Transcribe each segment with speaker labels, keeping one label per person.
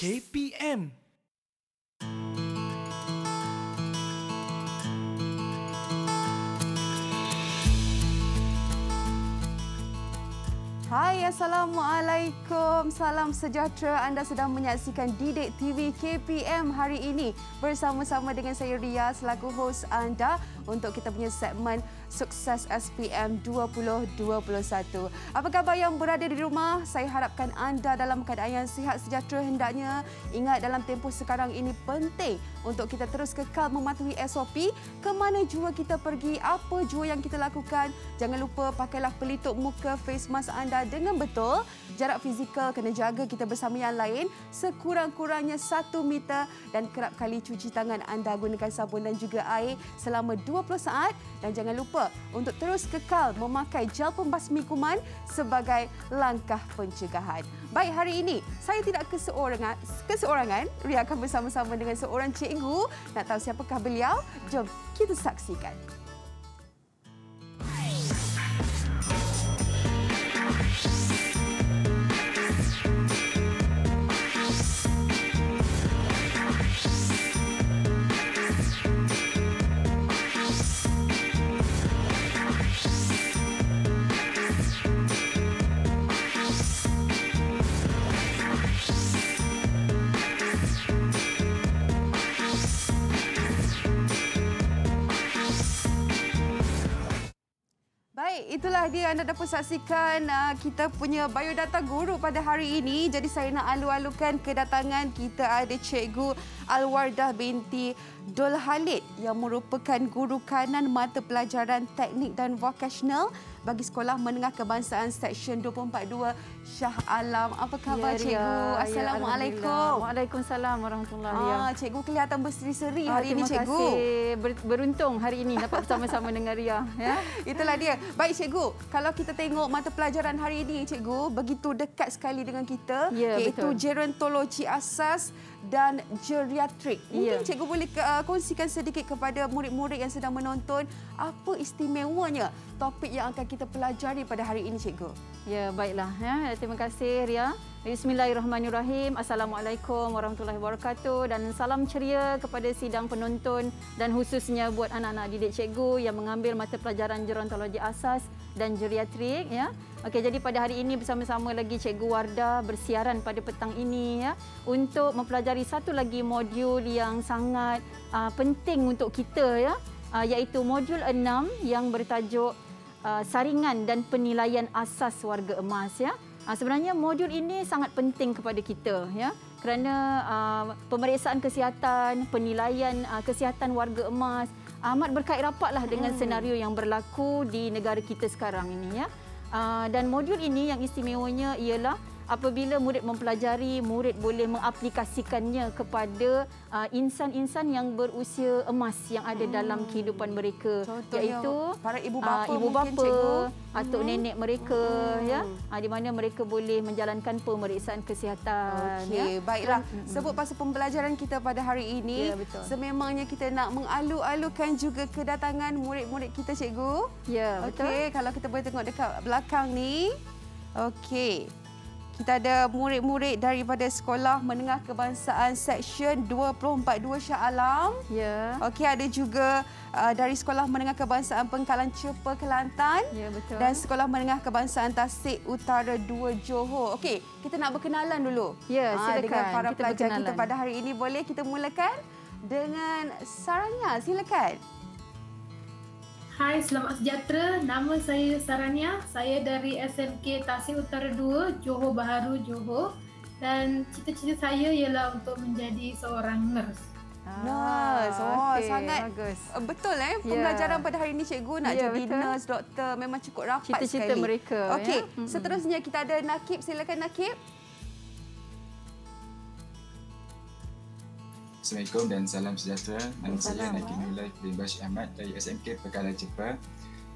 Speaker 1: KPM.
Speaker 2: Hai, Assalamualaikum. Salam sejahtera. Anda sedang menyaksikan Didik TV KPM hari ini bersama-sama dengan saya Ria selaku hos anda untuk kita punya segmen Sukses SPM 2021. Apa khabar yang berada di rumah? Saya harapkan anda dalam keadaan yang sihat sejahtera hendaknya. Ingat dalam tempoh sekarang ini penting untuk kita terus kekal mematuhi SOP. Ke mana jua kita pergi, apa jua yang kita lakukan. Jangan lupa pakailah pelitup muka face mask anda dengan betul. Jarak fizikal kena jaga kita bersama yang lain sekurang-kurangnya satu meter dan kerap kali cuci tangan anda gunakan sabun dan juga air selama 20 saat dan jangan lupa untuk terus kekal memakai gel pembasmi kuman sebagai langkah pencegahan. Baik hari ini saya tidak keseorangan, keseorangan Ria akan bersama-sama dengan seorang cikgu. Nak tahu siapakah beliau? Jom kita saksikan. itulah dia anda dapat saksikan uh, kita punya biodata guru pada hari ini. Jadi saya nak alu-alukan kedatangan kita ada Cikgu Alwardah binti Dolhalid yang merupakan guru kanan mata pelajaran teknik dan vokasional bagi Sekolah Menengah Kebangsaan Seksyen 242 Shah Alam. Apa khabar ya, cikgu? Ya, ya, Assalamualaikum. Ya, Waalaikumsalam warahmatullahi ah, Ria. Cikgu kelihatan berseri-seri ah, hari ini cikgu. Terima Beruntung hari ini dapat bersama-sama dengan Ria. Ya? Itulah dia. Baik cikgu, kalau kita tengok mata pelajaran hari ini cikgu, begitu dekat sekali dengan kita. Ya, iaitu betul. gerontologi asas dan geriatrik. Ya. Mungkin ya. cikgu boleh uh, kongsikan sedikit kepada murid-murid yang sedang menonton apa istimewanya topik yang akan kita pelajari pada hari ini cikgu.
Speaker 3: Ya, baiklah ya. Terima kasih Ria. Bismillahirrahmanirrahim. Assalamualaikum warahmatullahi wabarakatuh dan salam ceria kepada sidang penonton dan khususnya buat anak-anak didik cikgu yang mengambil mata pelajaran gerontologi asas dan geriatrik ya. Okey jadi pada hari ini bersama-sama lagi cikgu Warda bersiaran pada petang ini ya untuk mempelajari satu lagi modul yang sangat uh, penting untuk kita ya uh, iaitu modul 6 yang bertajuk uh, saringan dan penilaian asas warga emas ya. Ha, sebenarnya modul ini sangat penting kepada kita ya kerana uh, pemeriksaan kesihatan, penilaian uh, kesihatan warga emas amat berkait rapatlah dengan hmm. senario yang berlaku di negara kita sekarang ini ya. Uh, dan modul ini yang istimewanya ialah apabila murid mempelajari, murid boleh mengaplikasikannya kepada uh, insan-insan yang berusia emas yang ada hmm. dalam kehidupan mereka. Contohnya, iaitu para ibu uh, bapa, uh, ibu bapa cikgu. atuk hmm. nenek mereka hmm. ya. Uh, di mana mereka boleh menjalankan pemeriksaan kesihatan. Okey, ya. baiklah. Hmm, hmm. Sebut pasal pembelajaran kita
Speaker 2: pada hari ini, ya, sememangnya kita nak mengalu-alukan juga kedatangan murid-murid kita cikgu.
Speaker 4: Ya, betul. Okey,
Speaker 2: kalau kita boleh tengok dekat belakang ni. Okey kita ada murid-murid daripada Sekolah Menengah Kebangsaan Section 242 Shah Alam. Ya. Okey, ada juga uh, dari Sekolah Menengah Kebangsaan Pengkalan Cepa Kelantan. Ya, betul. Dan Sekolah Menengah Kebangsaan Tasik Utara 2 Johor. Okey, kita nak berkenalan dulu. Ya, ah, silakan. Aa, dengan para kita pelajar berkenalan. kita pada hari ini. Boleh kita
Speaker 4: mulakan dengan Saranya. Silakan. Silakan. Hai, selamat sejahtera. Nama saya Sarania. Saya dari SMK Tasik Utara 2, Johor Baharu, Johor. Dan cita-cita saya ialah untuk menjadi seorang nurse. Ah, nurse. Oh, okay. sangat bagus.
Speaker 2: Eh, betul eh ya. pembelajaran pada hari ini cikgu nak yeah, jadi betul. nurse, doktor memang cukup rapat Cita-cita sekali. Cita-cita mereka. Okey, ya? seterusnya kita ada Nakib, silakan Nakib.
Speaker 1: Assalamualaikum dan salam sejahtera. Nama saya Nakin Ulaif bin Bash Ahmad dari SMK Pekalan Cepat.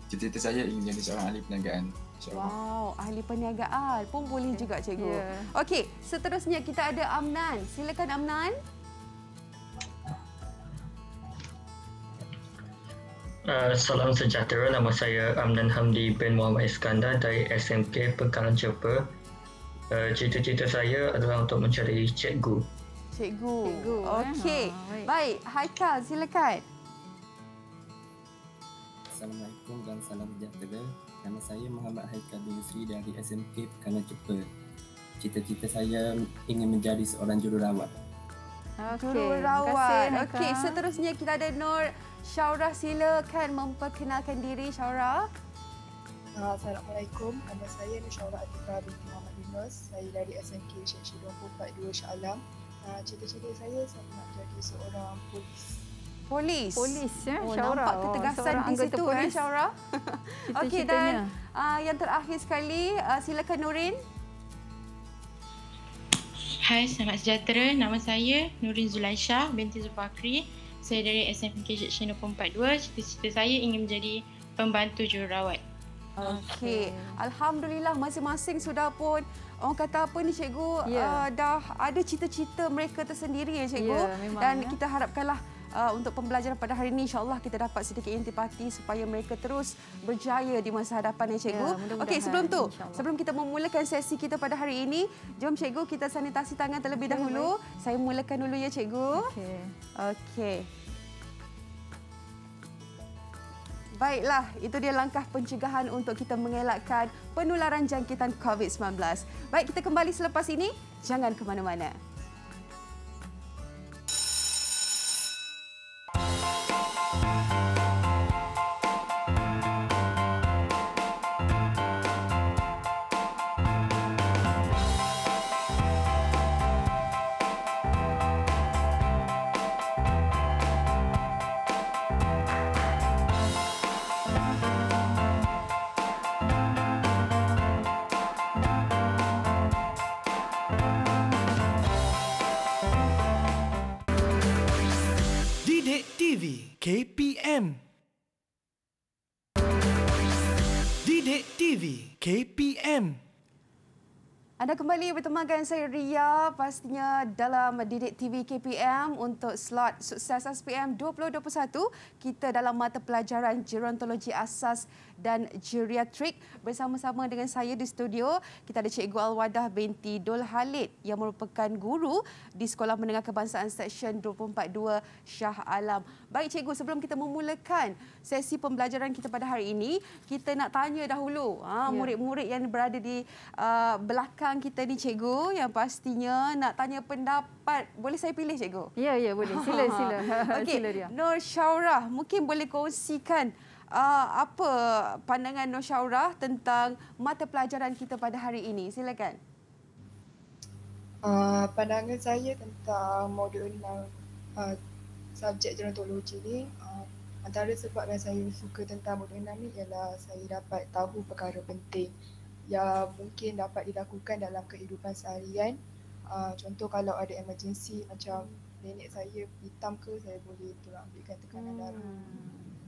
Speaker 1: Cita-cita saya ingin menjadi seorang ahli perniagaan.
Speaker 2: Wow, ahli perniagaan pun boleh okay. Ya. juga cikgu. Yeah. Okey, seterusnya kita ada Amnan. Silakan Amnan.
Speaker 5: Uh, salam sejahtera. Nama saya Amnan Hamdi bin Muhammad Iskandar dari SMK Pekalan Cepat. Uh, cita-cita saya adalah untuk mencari cikgu
Speaker 2: cikgu. Cikgu. Eh? Okey. Eh? baik. baik, Haikal silakan.
Speaker 5: Assalamualaikum dan salam sejahtera. Nama saya Muhammad Haikal Dusri dari SMK Pekanan Cepa. Cita-cita saya ingin menjadi seorang jururawat.
Speaker 3: Okay.
Speaker 2: Jururawat. Okey, seterusnya kita ada Nur Syaura silakan memperkenalkan
Speaker 1: diri Syaura. Ah, Assalamualaikum. Nama saya Nur Syaura Atika binti Muhammad Yunus. Saya dari SMK Syekh Syedong 42 Syah Alam. Uh, cita-cita saya saya nak jadi seorang polis.
Speaker 4: Polis. Polis ya. Oh, Syaura. Nampak ketegasan oh, di situ ya
Speaker 1: eh. Syaura.
Speaker 2: Okey dan uh, yang terakhir sekali uh, silakan Nurin.
Speaker 4: Hai, selamat sejahtera. Nama saya Nurin
Speaker 3: Zulaisha binti Zulfakri. Saya dari SMK Jeksyen 242. Cita-cita saya ingin menjadi
Speaker 4: pembantu jururawat. Okey.
Speaker 2: Alhamdulillah
Speaker 3: masing-masing
Speaker 2: sudah pun orang kata apa ni cikgu yeah. Ya. uh, dah ada cita-cita mereka tersendiri ya cikgu yeah, memang, dan ya. kita harapkanlah uh, untuk pembelajaran pada hari ini insyaallah kita dapat sedikit intipati supaya mereka terus berjaya di masa hadapan ya cikgu yeah, ya, okey sebelum tu sebelum kita memulakan sesi kita pada hari ini jom cikgu kita sanitasi tangan terlebih dahulu baik. saya mulakan dulu ya cikgu okey okey Baiklah, itu dia langkah pencegahan untuk kita mengelakkan penularan jangkitan COVID-19. Baik, kita kembali selepas ini. Jangan ke mana-mana. Look, kembali bertemankan saya Ria pastinya dalam Didik TV KPM untuk slot sukses SPM 2021 kita dalam mata pelajaran gerontologi asas dan geriatrik bersama-sama dengan saya di studio kita ada Cikgu Alwadah binti Dol Halid yang merupakan guru di Sekolah Menengah Kebangsaan Seksyen 242 Shah Alam. Baik Cikgu sebelum kita memulakan sesi pembelajaran kita pada hari ini kita nak tanya dahulu ha, murid-murid yang berada di uh,
Speaker 4: belakang
Speaker 2: kita ni cikgu yang pastinya nak tanya pendapat. Boleh saya pilih cikgu? Ya, ya boleh. Sila, sila. Okey, Nur Syaurah mungkin boleh kongsikan uh, apa pandangan Nur Syaurah tentang mata pelajaran kita pada hari ini. Silakan.
Speaker 1: Uh, pandangan saya tentang modul 6 uh, subjek gerontologi ini uh, antara sebab yang saya suka tentang modul ini ialah saya dapat tahu perkara penting yang mungkin dapat dilakukan dalam kehidupan seharian uh, contoh kalau ada emergency macam nenek saya hitam ke saya boleh tolong ambilkan tekanan hmm. darah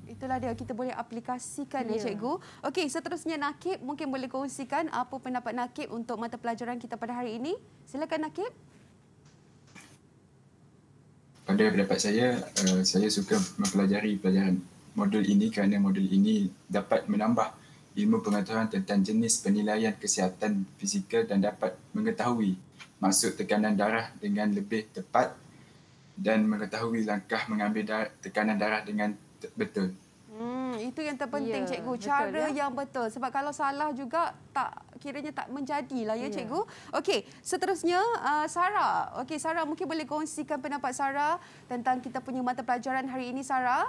Speaker 1: Itulah dia kita boleh
Speaker 2: aplikasikan ya, ya cikgu. Okey, seterusnya Nakib mungkin boleh kongsikan apa pendapat Nakib untuk mata pelajaran kita pada hari ini. Silakan Nakib.
Speaker 1: Pada pendapat saya, uh, saya suka mempelajari pelajaran model ini kerana model ini dapat menambah ilmu pengetahuan tentang jenis penilaian kesihatan fizikal dan dapat mengetahui maksud tekanan darah dengan lebih tepat dan mengetahui langkah mengambil darah, tekanan darah dengan betul.
Speaker 2: Hmm, itu yang terpenting ya, cikgu, cara betul, ya? yang betul sebab kalau salah juga tak kiranya tak menjadilah ya, ya. cikgu. Okey, seterusnya uh, Sarah. Okey, Sarah mungkin boleh kongsikan pendapat Sarah
Speaker 4: tentang kita punya mata pelajaran hari ini Sarah?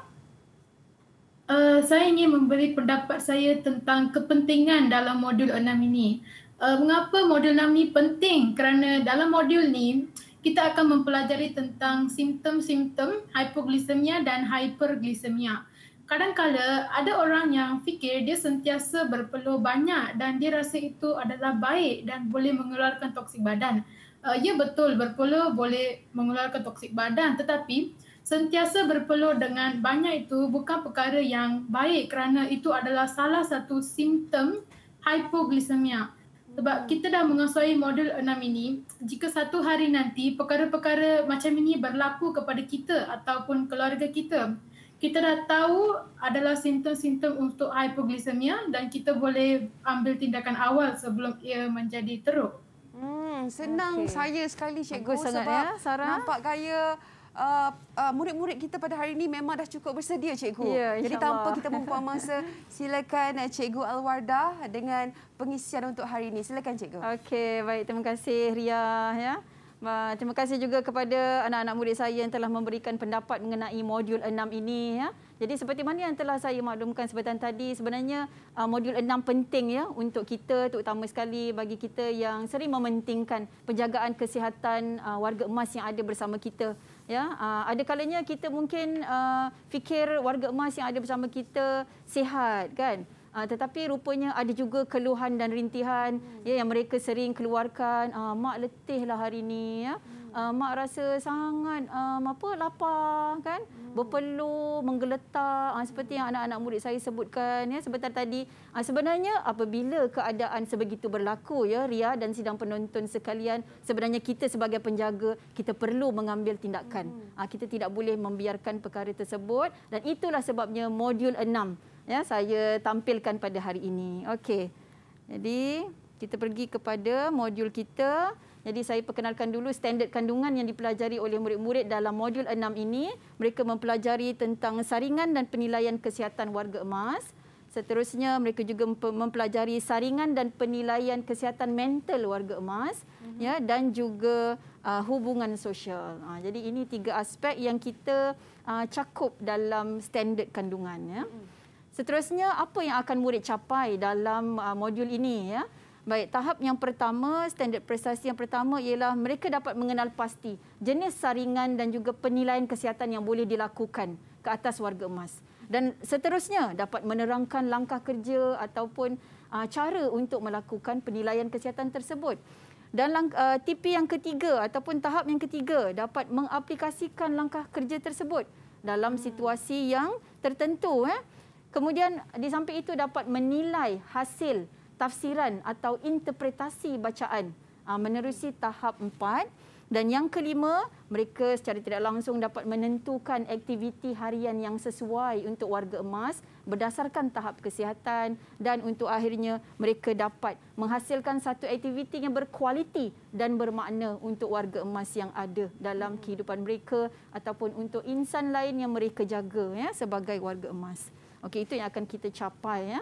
Speaker 4: Eh, saya ingin memberi pendapat saya tentang kepentingan dalam modul 6 ini. Uh, mengapa modul 6 ini penting? Kerana dalam modul ini kita akan mempelajari tentang simptom-simptom hipoglisemia dan hyperglisemia. Kadangkala ada orang yang fikir dia sentiasa berpeluh banyak dan dia rasa itu adalah baik dan boleh mengeluarkan toksik badan. Uh, ya betul berpeluh boleh mengeluarkan toksik badan tetapi sentiasa berpeluh dengan banyak itu bukan perkara yang baik kerana itu adalah salah satu simptom hipoglisemia. Sebab hmm. kita dah mengasuhi model 6 ini, jika satu hari nanti perkara-perkara macam ini berlaku kepada kita ataupun keluarga kita, kita dah tahu adalah simptom-simptom untuk hipoglisemia dan kita boleh ambil tindakan awal sebelum ia menjadi teruk.
Speaker 2: Hmm, senang okay. saya sekali cikgu sangat sebab ya, Sarah. nampak gaya Uh, uh, murid-murid kita pada hari ini memang dah cukup bersedia cikgu. Ya, Jadi tanpa kita membuang masa,
Speaker 3: silakan eh, cikgu Alwarda dengan pengisian untuk hari ini. Silakan cikgu. Okey, baik terima kasih Ria ya. Terima kasih juga kepada anak-anak murid saya yang telah memberikan pendapat mengenai modul 6 ini ya. Jadi seperti mana yang telah saya maklumkan sebentar tadi sebenarnya uh, modul 6 penting ya untuk kita terutama sekali bagi kita yang sering mementingkan penjagaan kesihatan uh, warga emas yang ada bersama kita ya uh, ada kalanya kita mungkin uh, fikir warga emas yang ada bersama kita sihat kan uh, tetapi rupanya ada juga keluhan dan rintihan hmm. ya yang mereka sering keluarkan uh, mak letihlah hari ini ya hmm uh, mak rasa sangat um, apa lapar kan hmm. berpeluh menggeletar uh, seperti yang anak-anak murid saya sebutkan ya sebentar tadi uh, sebenarnya apabila keadaan sebegitu berlaku ya Ria dan sidang penonton sekalian sebenarnya kita sebagai penjaga kita perlu mengambil tindakan hmm. uh, kita tidak boleh membiarkan perkara tersebut dan itulah sebabnya modul 6 ya saya tampilkan pada hari ini okey jadi kita pergi kepada modul kita jadi saya perkenalkan dulu standard kandungan yang dipelajari oleh murid-murid dalam modul 6 ini. Mereka mempelajari tentang saringan dan penilaian kesihatan warga emas. Seterusnya mereka juga mempelajari saringan dan penilaian kesihatan mental warga emas mm-hmm. ya dan juga uh, hubungan sosial. Uh, jadi ini tiga aspek yang kita uh, cakup dalam standard kandungan ya. Mm. Seterusnya apa yang akan murid capai dalam uh, modul ini ya? Baik, tahap yang pertama, standard prestasi yang pertama ialah mereka dapat mengenal pasti jenis saringan dan juga penilaian kesihatan yang boleh dilakukan ke atas warga emas. Dan seterusnya dapat menerangkan langkah kerja ataupun ah, cara untuk melakukan penilaian kesihatan tersebut. Dan lang- uh, ah, TP yang ketiga ataupun tahap yang ketiga dapat mengaplikasikan langkah kerja tersebut dalam hmm. situasi yang tertentu. Eh. Kemudian di samping itu dapat menilai hasil tafsiran atau interpretasi bacaan uh, menerusi tahap empat. Dan yang kelima, mereka secara tidak langsung dapat menentukan aktiviti harian yang sesuai untuk warga emas berdasarkan tahap kesihatan dan untuk akhirnya mereka dapat menghasilkan satu aktiviti yang berkualiti dan bermakna untuk warga emas yang ada dalam hmm. kehidupan mereka ataupun untuk insan lain yang mereka jaga ya sebagai warga emas. Okey itu yang akan kita capai ya.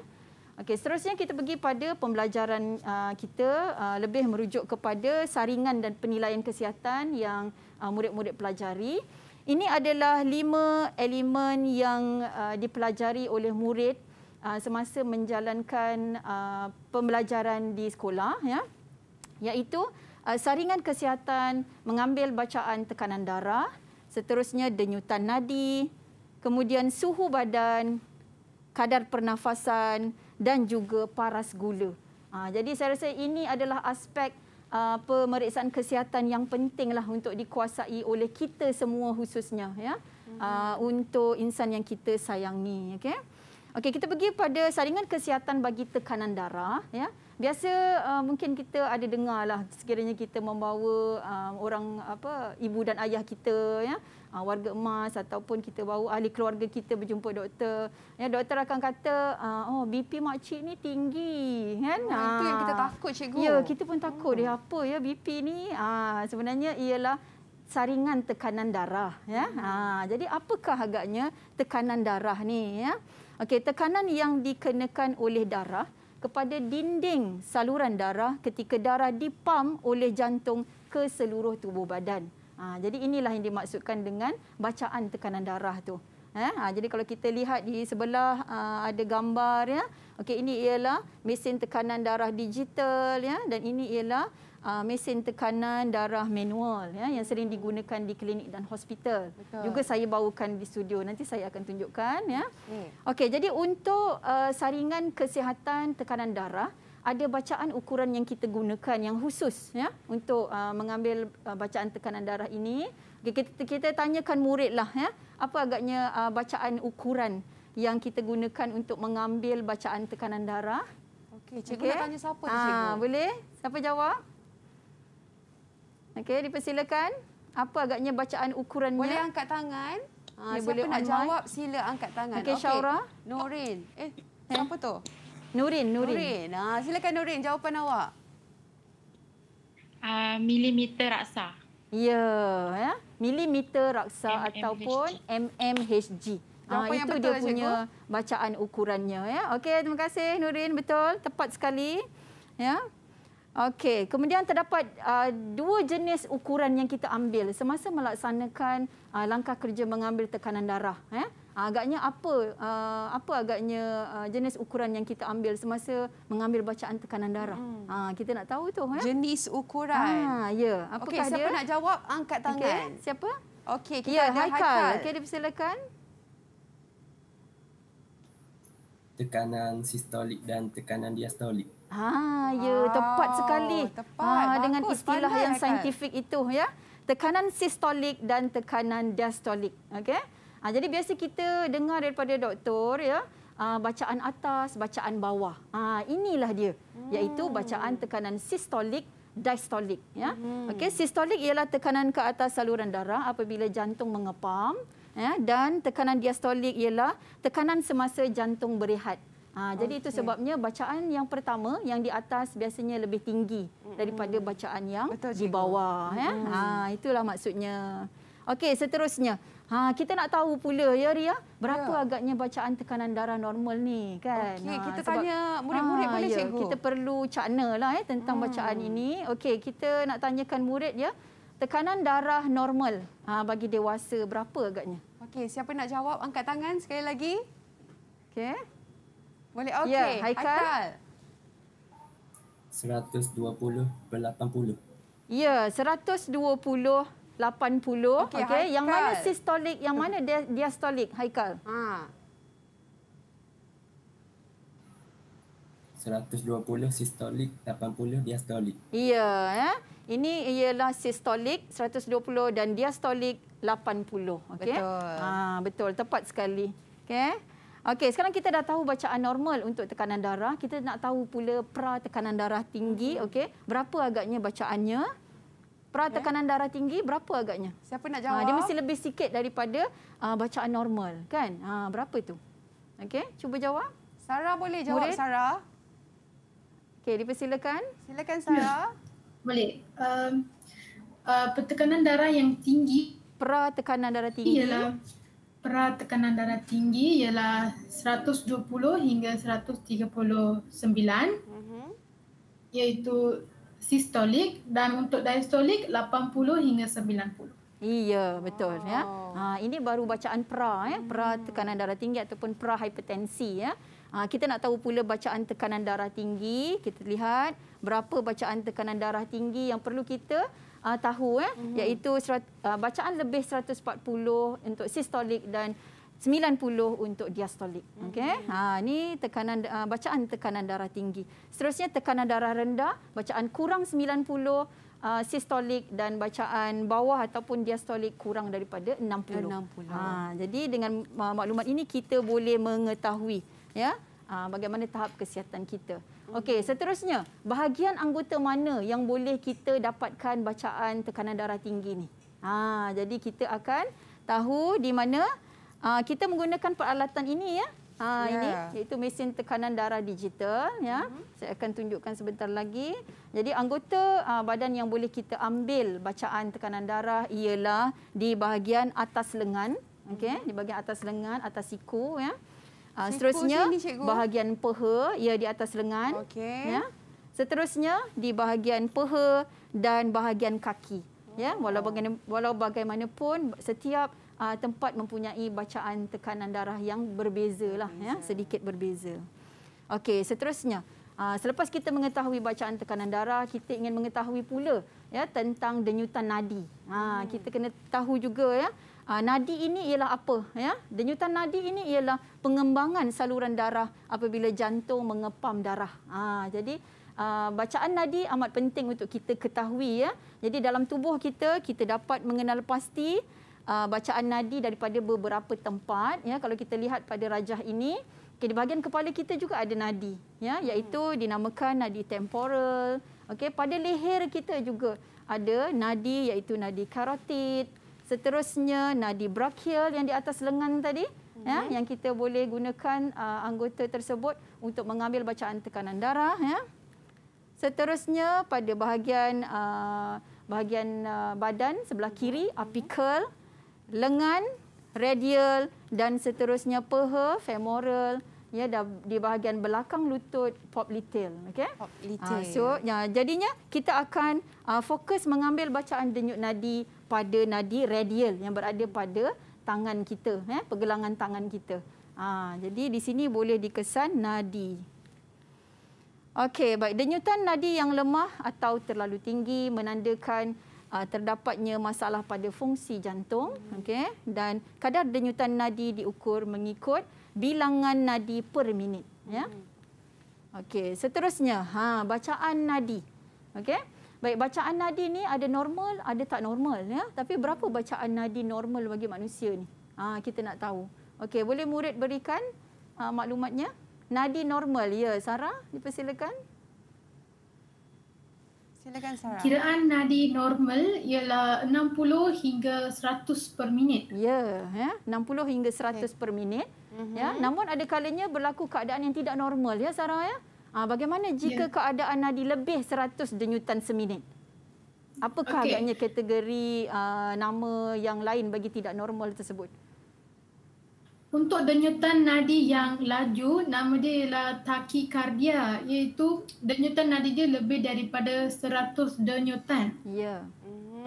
Speaker 3: Okey, seterusnya kita pergi pada pembelajaran uh, kita uh, lebih merujuk kepada saringan dan penilaian kesihatan yang uh, murid-murid pelajari. Ini adalah lima elemen yang uh, dipelajari oleh murid uh, semasa menjalankan uh, pembelajaran di sekolah ya. Iaitu uh, saringan kesihatan, mengambil bacaan tekanan darah, seterusnya denyutan nadi, kemudian suhu badan, kadar pernafasan, dan juga paras gula. Ah, jadi saya rasa ini adalah aspek uh, pemeriksaan kesihatan yang pentinglah untuk dikuasai oleh kita semua khususnya ya uh, untuk insan yang kita sayangi. Okay, okay kita pergi pada saringan kesihatan bagi tekanan darah. Ya. Biasa uh, mungkin kita ada dengar lah sekiranya kita membawa uh, orang apa ibu dan ayah kita ya, uh, warga emas ataupun kita bawa ahli keluarga kita berjumpa doktor ya doktor akan kata uh, oh BP makcik ni tinggi kan oh, itu yang kita ah. takut cikgu ya kita pun takut oh. dia apa ya BP ni uh, sebenarnya ialah saringan tekanan darah ya hmm. uh, jadi apakah agaknya tekanan darah ni ya okey tekanan yang dikenakan oleh darah kepada dinding saluran darah ketika darah dipam oleh jantung ke seluruh tubuh badan. Ha, jadi inilah yang dimaksudkan dengan bacaan tekanan darah tu. Ha, ha, jadi kalau kita lihat di sebelah ha, ada gambar ya. Okey ini ialah mesin tekanan darah digital ya dan ini ialah Uh, mesin tekanan darah manual ya yang sering digunakan di klinik dan hospital. Betul. Juga saya bawakan di studio. Nanti saya akan tunjukkan ya. Okey, jadi untuk uh, saringan kesihatan tekanan darah, ada bacaan ukuran yang kita gunakan yang khusus ya untuk uh, mengambil uh, bacaan tekanan darah ini okay, kita kita tanyakan muridlah ya apa agaknya uh, bacaan ukuran yang kita gunakan untuk mengambil bacaan tekanan darah okey cikgu okay. nak tanya siapa ha, cikgu boleh siapa jawab okey dipersilakan apa agaknya bacaan ukurannya boleh angkat tangan ha, siapa boleh nak online? jawab
Speaker 2: sila angkat tangan okey okay. syaura
Speaker 3: norin eh siapa tu Nurin, Nurin. Nurin.
Speaker 2: Ha, silakan Nurin, jawapan awak.
Speaker 3: Uh, ah, milimeter raksa. Ya, ya. Milimeter raksa MMHG. ataupun MMHG. Ha, ah, itu betul, dia cikgu? punya bacaan ukurannya. Ya. Okey, terima kasih Nurin. Betul, tepat sekali. Ya. Okey, kemudian terdapat uh, dua jenis ukuran yang kita ambil semasa melaksanakan uh, langkah kerja mengambil tekanan darah. Ya agaknya apa uh, apa agaknya uh, jenis ukuran yang kita ambil semasa mengambil bacaan tekanan darah. Hmm. Ha, kita nak tahu itu. ya? Eh? Jenis ukuran. Ah,
Speaker 2: ya. Apakah okay, dia? siapa nak jawab angkat tangan. Okay.
Speaker 3: Siapa? Okey, kita ya, ada
Speaker 2: Haikal. Okey,
Speaker 3: dipersilakan.
Speaker 5: Tekanan sistolik dan tekanan diastolik.
Speaker 3: Ah, ya, wow. tepat sekali. Tepat. Ha, Bagus, dengan istilah yang saintifik itu ya. Tekanan sistolik dan tekanan diastolik. Okey. Ha, jadi biasa kita dengar daripada doktor ya ah, bacaan atas, bacaan bawah. Ha, inilah dia, iaitu hmm. bacaan tekanan sistolik diastolik. ya hmm. sistolik ialah tekanan ke atas saluran darah apabila jantung mengepam ya dan tekanan diastolik ialah tekanan semasa jantung berehat ha, okay. jadi itu sebabnya bacaan yang pertama yang di atas biasanya lebih tinggi hmm. daripada bacaan yang Betul, di bawah ya ha itulah maksudnya okey seterusnya Ha, kita nak tahu pula ya Ria, berapa ya. agaknya bacaan tekanan darah normal ni kan? Okey, ha, kita sebab, tanya murid-murid ha, boleh ya, cikgu. Kita perlu cakna lah ya tentang hmm. bacaan ini. Okey, kita nak tanyakan murid ya. Tekanan darah normal ha, bagi dewasa berapa agaknya? Okey, siapa nak jawab angkat tangan sekali lagi. Okey. Boleh ya, okey. Ya, Haikal.
Speaker 5: 120/80.
Speaker 3: Ya, 120 80 okey okay. yang mana sistolik yang mana diastolik Haikal ha
Speaker 5: 120 sistolik 80 diastolik
Speaker 3: iya ya eh? ini ialah sistolik 120 dan diastolik 80 okey ha betul tepat sekali okey Okey, sekarang kita dah tahu bacaan normal untuk tekanan darah. Kita nak tahu pula pra tekanan darah tinggi, hmm. okey? Berapa agaknya bacaannya? peratakanan ya. yeah. darah tinggi berapa agaknya? Siapa nak ah, jawab? Ha, dia mesti lebih sikit daripada uh, bacaan normal, kan? Ha, berapa itu? Okay, cuba jawab. Sarah boleh jawab, boleh? Sarah. Okay, dipersilakan. Silakan, Sarah.
Speaker 4: Boleh. Um, uh, pertekanan darah yang tinggi. tekanan darah tinggi. Ialah tekanan darah tinggi ialah 120 hingga 139. Mm -hmm. Iaitu sistolik dan untuk diastolik 80 hingga 90.
Speaker 3: Iya, betul ya. oh. ya. Ha, ini baru bacaan pra ya, pra tekanan darah tinggi ataupun pra hipertensi ya. Ha, kita nak tahu pula bacaan tekanan darah tinggi, kita lihat berapa bacaan tekanan darah tinggi yang perlu kita uh, tahu ya, hmm. iaitu serat, uh, bacaan lebih 140 untuk sistolik dan 90 untuk diastolik. Hmm. Okey. Ha ni tekanan uh, bacaan tekanan darah tinggi. Seterusnya tekanan darah rendah, bacaan kurang 90 uh, ah, sistolik dan bacaan bawah ataupun diastolik kurang daripada 60. 60. Ha jadi dengan uh, maklumat ini kita boleh mengetahui ya uh, bagaimana tahap kesihatan kita. Hmm. Okey, seterusnya bahagian anggota mana yang boleh kita dapatkan bacaan tekanan darah tinggi ni? Ha jadi kita akan tahu di mana Uh, kita menggunakan peralatan ini ya. Uh, ya. ini iaitu mesin tekanan darah digital ya. Uh-huh. Saya akan tunjukkan sebentar lagi. Jadi anggota uh, badan yang boleh kita ambil bacaan tekanan darah ialah di bahagian atas lengan, okey, uh-huh. di bahagian atas lengan, atas siku ya. Uh, seterusnya sini, bahagian peha ya di atas lengan okey? ya. Seterusnya di bahagian peha dan bahagian kaki ya. Oh. Walau bagaimanapun setiap uh, tempat mempunyai bacaan tekanan darah yang berbeza lah, ya, sedikit berbeza. Okey, seterusnya. Uh, selepas kita mengetahui bacaan tekanan darah, kita ingin mengetahui pula ya tentang denyutan nadi. Ha, hmm. kita kena tahu juga ya, uh, nadi ini ialah apa ya? Denyutan nadi ini ialah pengembangan saluran darah apabila jantung mengepam darah. Ha, jadi uh, bacaan nadi amat penting untuk kita ketahui ya. Jadi dalam tubuh kita kita dapat mengenal pasti Uh, bacaan nadi daripada beberapa tempat ya kalau kita lihat pada rajah ini okay, di bahagian kepala kita juga ada nadi ya hmm. iaitu hmm. dinamakan nadi temporal okey pada leher kita juga ada nadi iaitu nadi karotid seterusnya nadi brachial yang di atas lengan tadi ya, hmm. ya yang kita boleh gunakan uh, anggota tersebut untuk mengambil bacaan tekanan darah ya seterusnya pada bahagian uh, bahagian uh, badan sebelah kiri hmm. apical lengan, radial dan seterusnya peha, femoral ya dah di bahagian belakang lutut popliteal okey popliteal ah, uh, so ya jadinya kita akan uh, fokus mengambil bacaan denyut nadi pada nadi radial yang berada pada tangan kita eh pergelangan tangan kita uh, jadi di sini boleh dikesan nadi okey baik denyutan nadi yang lemah atau terlalu tinggi menandakan uh, terdapatnya masalah pada fungsi jantung hmm. okey dan kadar denyutan nadi diukur mengikut bilangan nadi per minit ya
Speaker 4: hmm.
Speaker 3: okey seterusnya ha bacaan nadi okey baik bacaan nadi ni ada normal ada tak normal ya tapi berapa bacaan nadi normal bagi manusia ni ha kita nak tahu okey boleh murid berikan uh, maklumatnya nadi
Speaker 4: normal ya sarah dipersilakan
Speaker 2: Silakan Sarah. Kiraan
Speaker 4: nadi normal ialah 60 hingga 100 per minit. Ya,
Speaker 3: ya. 60 hingga 100 okay. per minit.
Speaker 4: Mm-hmm. Ya, namun
Speaker 3: ada kalanya berlaku keadaan yang tidak normal ya Sarah ya. Ha, bagaimana jika yeah. keadaan nadi lebih 100 denyutan seminit? Apakah okay. agaknya kategori uh, nama yang lain bagi tidak normal
Speaker 4: tersebut? Untuk denyutan nadi yang laju, nama dia ialah takikardia iaitu denyutan nadi dia lebih daripada 100 denyutan.
Speaker 3: Ya.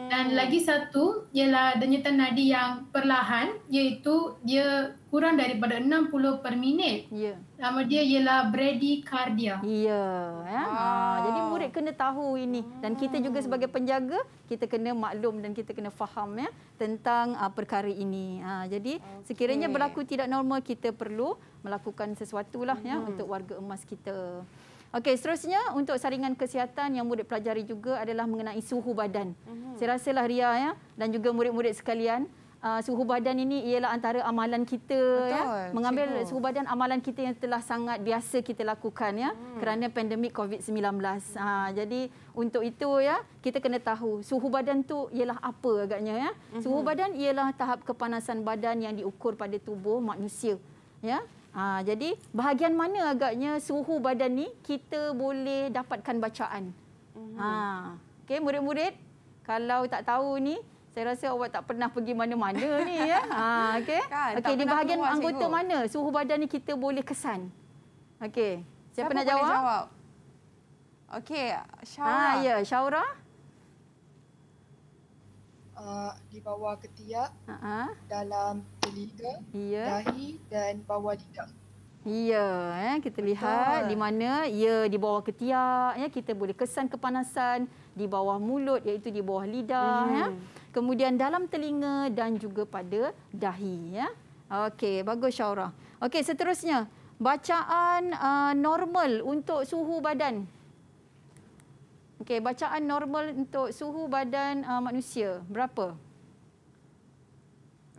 Speaker 3: Dan lagi
Speaker 4: satu ialah denyutan nadi yang perlahan iaitu dia kurang daripada 60 per minit. Ya. Yeah. Nama dia ialah bradycardia. Ya ya. Ah. Jadi murid
Speaker 3: kena tahu ini dan kita hmm. juga sebagai penjaga kita kena maklum dan kita kena faham ya tentang uh, perkara ini. Ha, jadi okay. sekiranya berlaku tidak normal kita perlu melakukan sesuatu lah ya hmm. untuk warga emas kita. Okey, seterusnya untuk saringan kesihatan yang murid pelajari juga adalah mengenai suhu badan. Hmm. Saya rasalah Ria ya dan juga murid-murid sekalian uh, suhu badan ini ialah antara amalan kita ya. Betul, ya mengambil cikgu. suhu badan amalan kita yang telah sangat biasa kita lakukan ya hmm. kerana pandemik Covid-19. Hmm. Ha jadi untuk itu ya kita kena tahu suhu badan tu ialah apa agaknya ya. Hmm. Suhu badan ialah tahap kepanasan badan yang diukur pada tubuh manusia ya. Ha jadi bahagian mana agaknya suhu badan ni kita boleh dapatkan bacaan. Hmm. Ha okey murid-murid kalau tak tahu ni saya rasa awak tak pernah pergi mana-mana ni ya. Ha okey. Kan, okey di bahagian anggota sibuk. mana suhu badan ni kita boleh kesan? Okey.
Speaker 2: Siapa, Siapa nak jawab? jawab? Okey, Syaura. Ha ah, ya,
Speaker 3: Syaura. Uh, ah,
Speaker 1: di bawah ketiak. Uh -huh. Dalam telinga, ya. dahi dan bawah lidah.
Speaker 3: Ya, eh, kita Betul. lihat di mana ya di bawah ketiak ya kita boleh kesan kepanasan di bawah mulut iaitu di bawah lidah hmm. ya kemudian dalam telinga dan juga pada dahi ya. Okey, bagus Syaura. Okey, seterusnya bacaan uh, normal untuk suhu badan. Okey, bacaan normal untuk suhu badan uh, manusia berapa?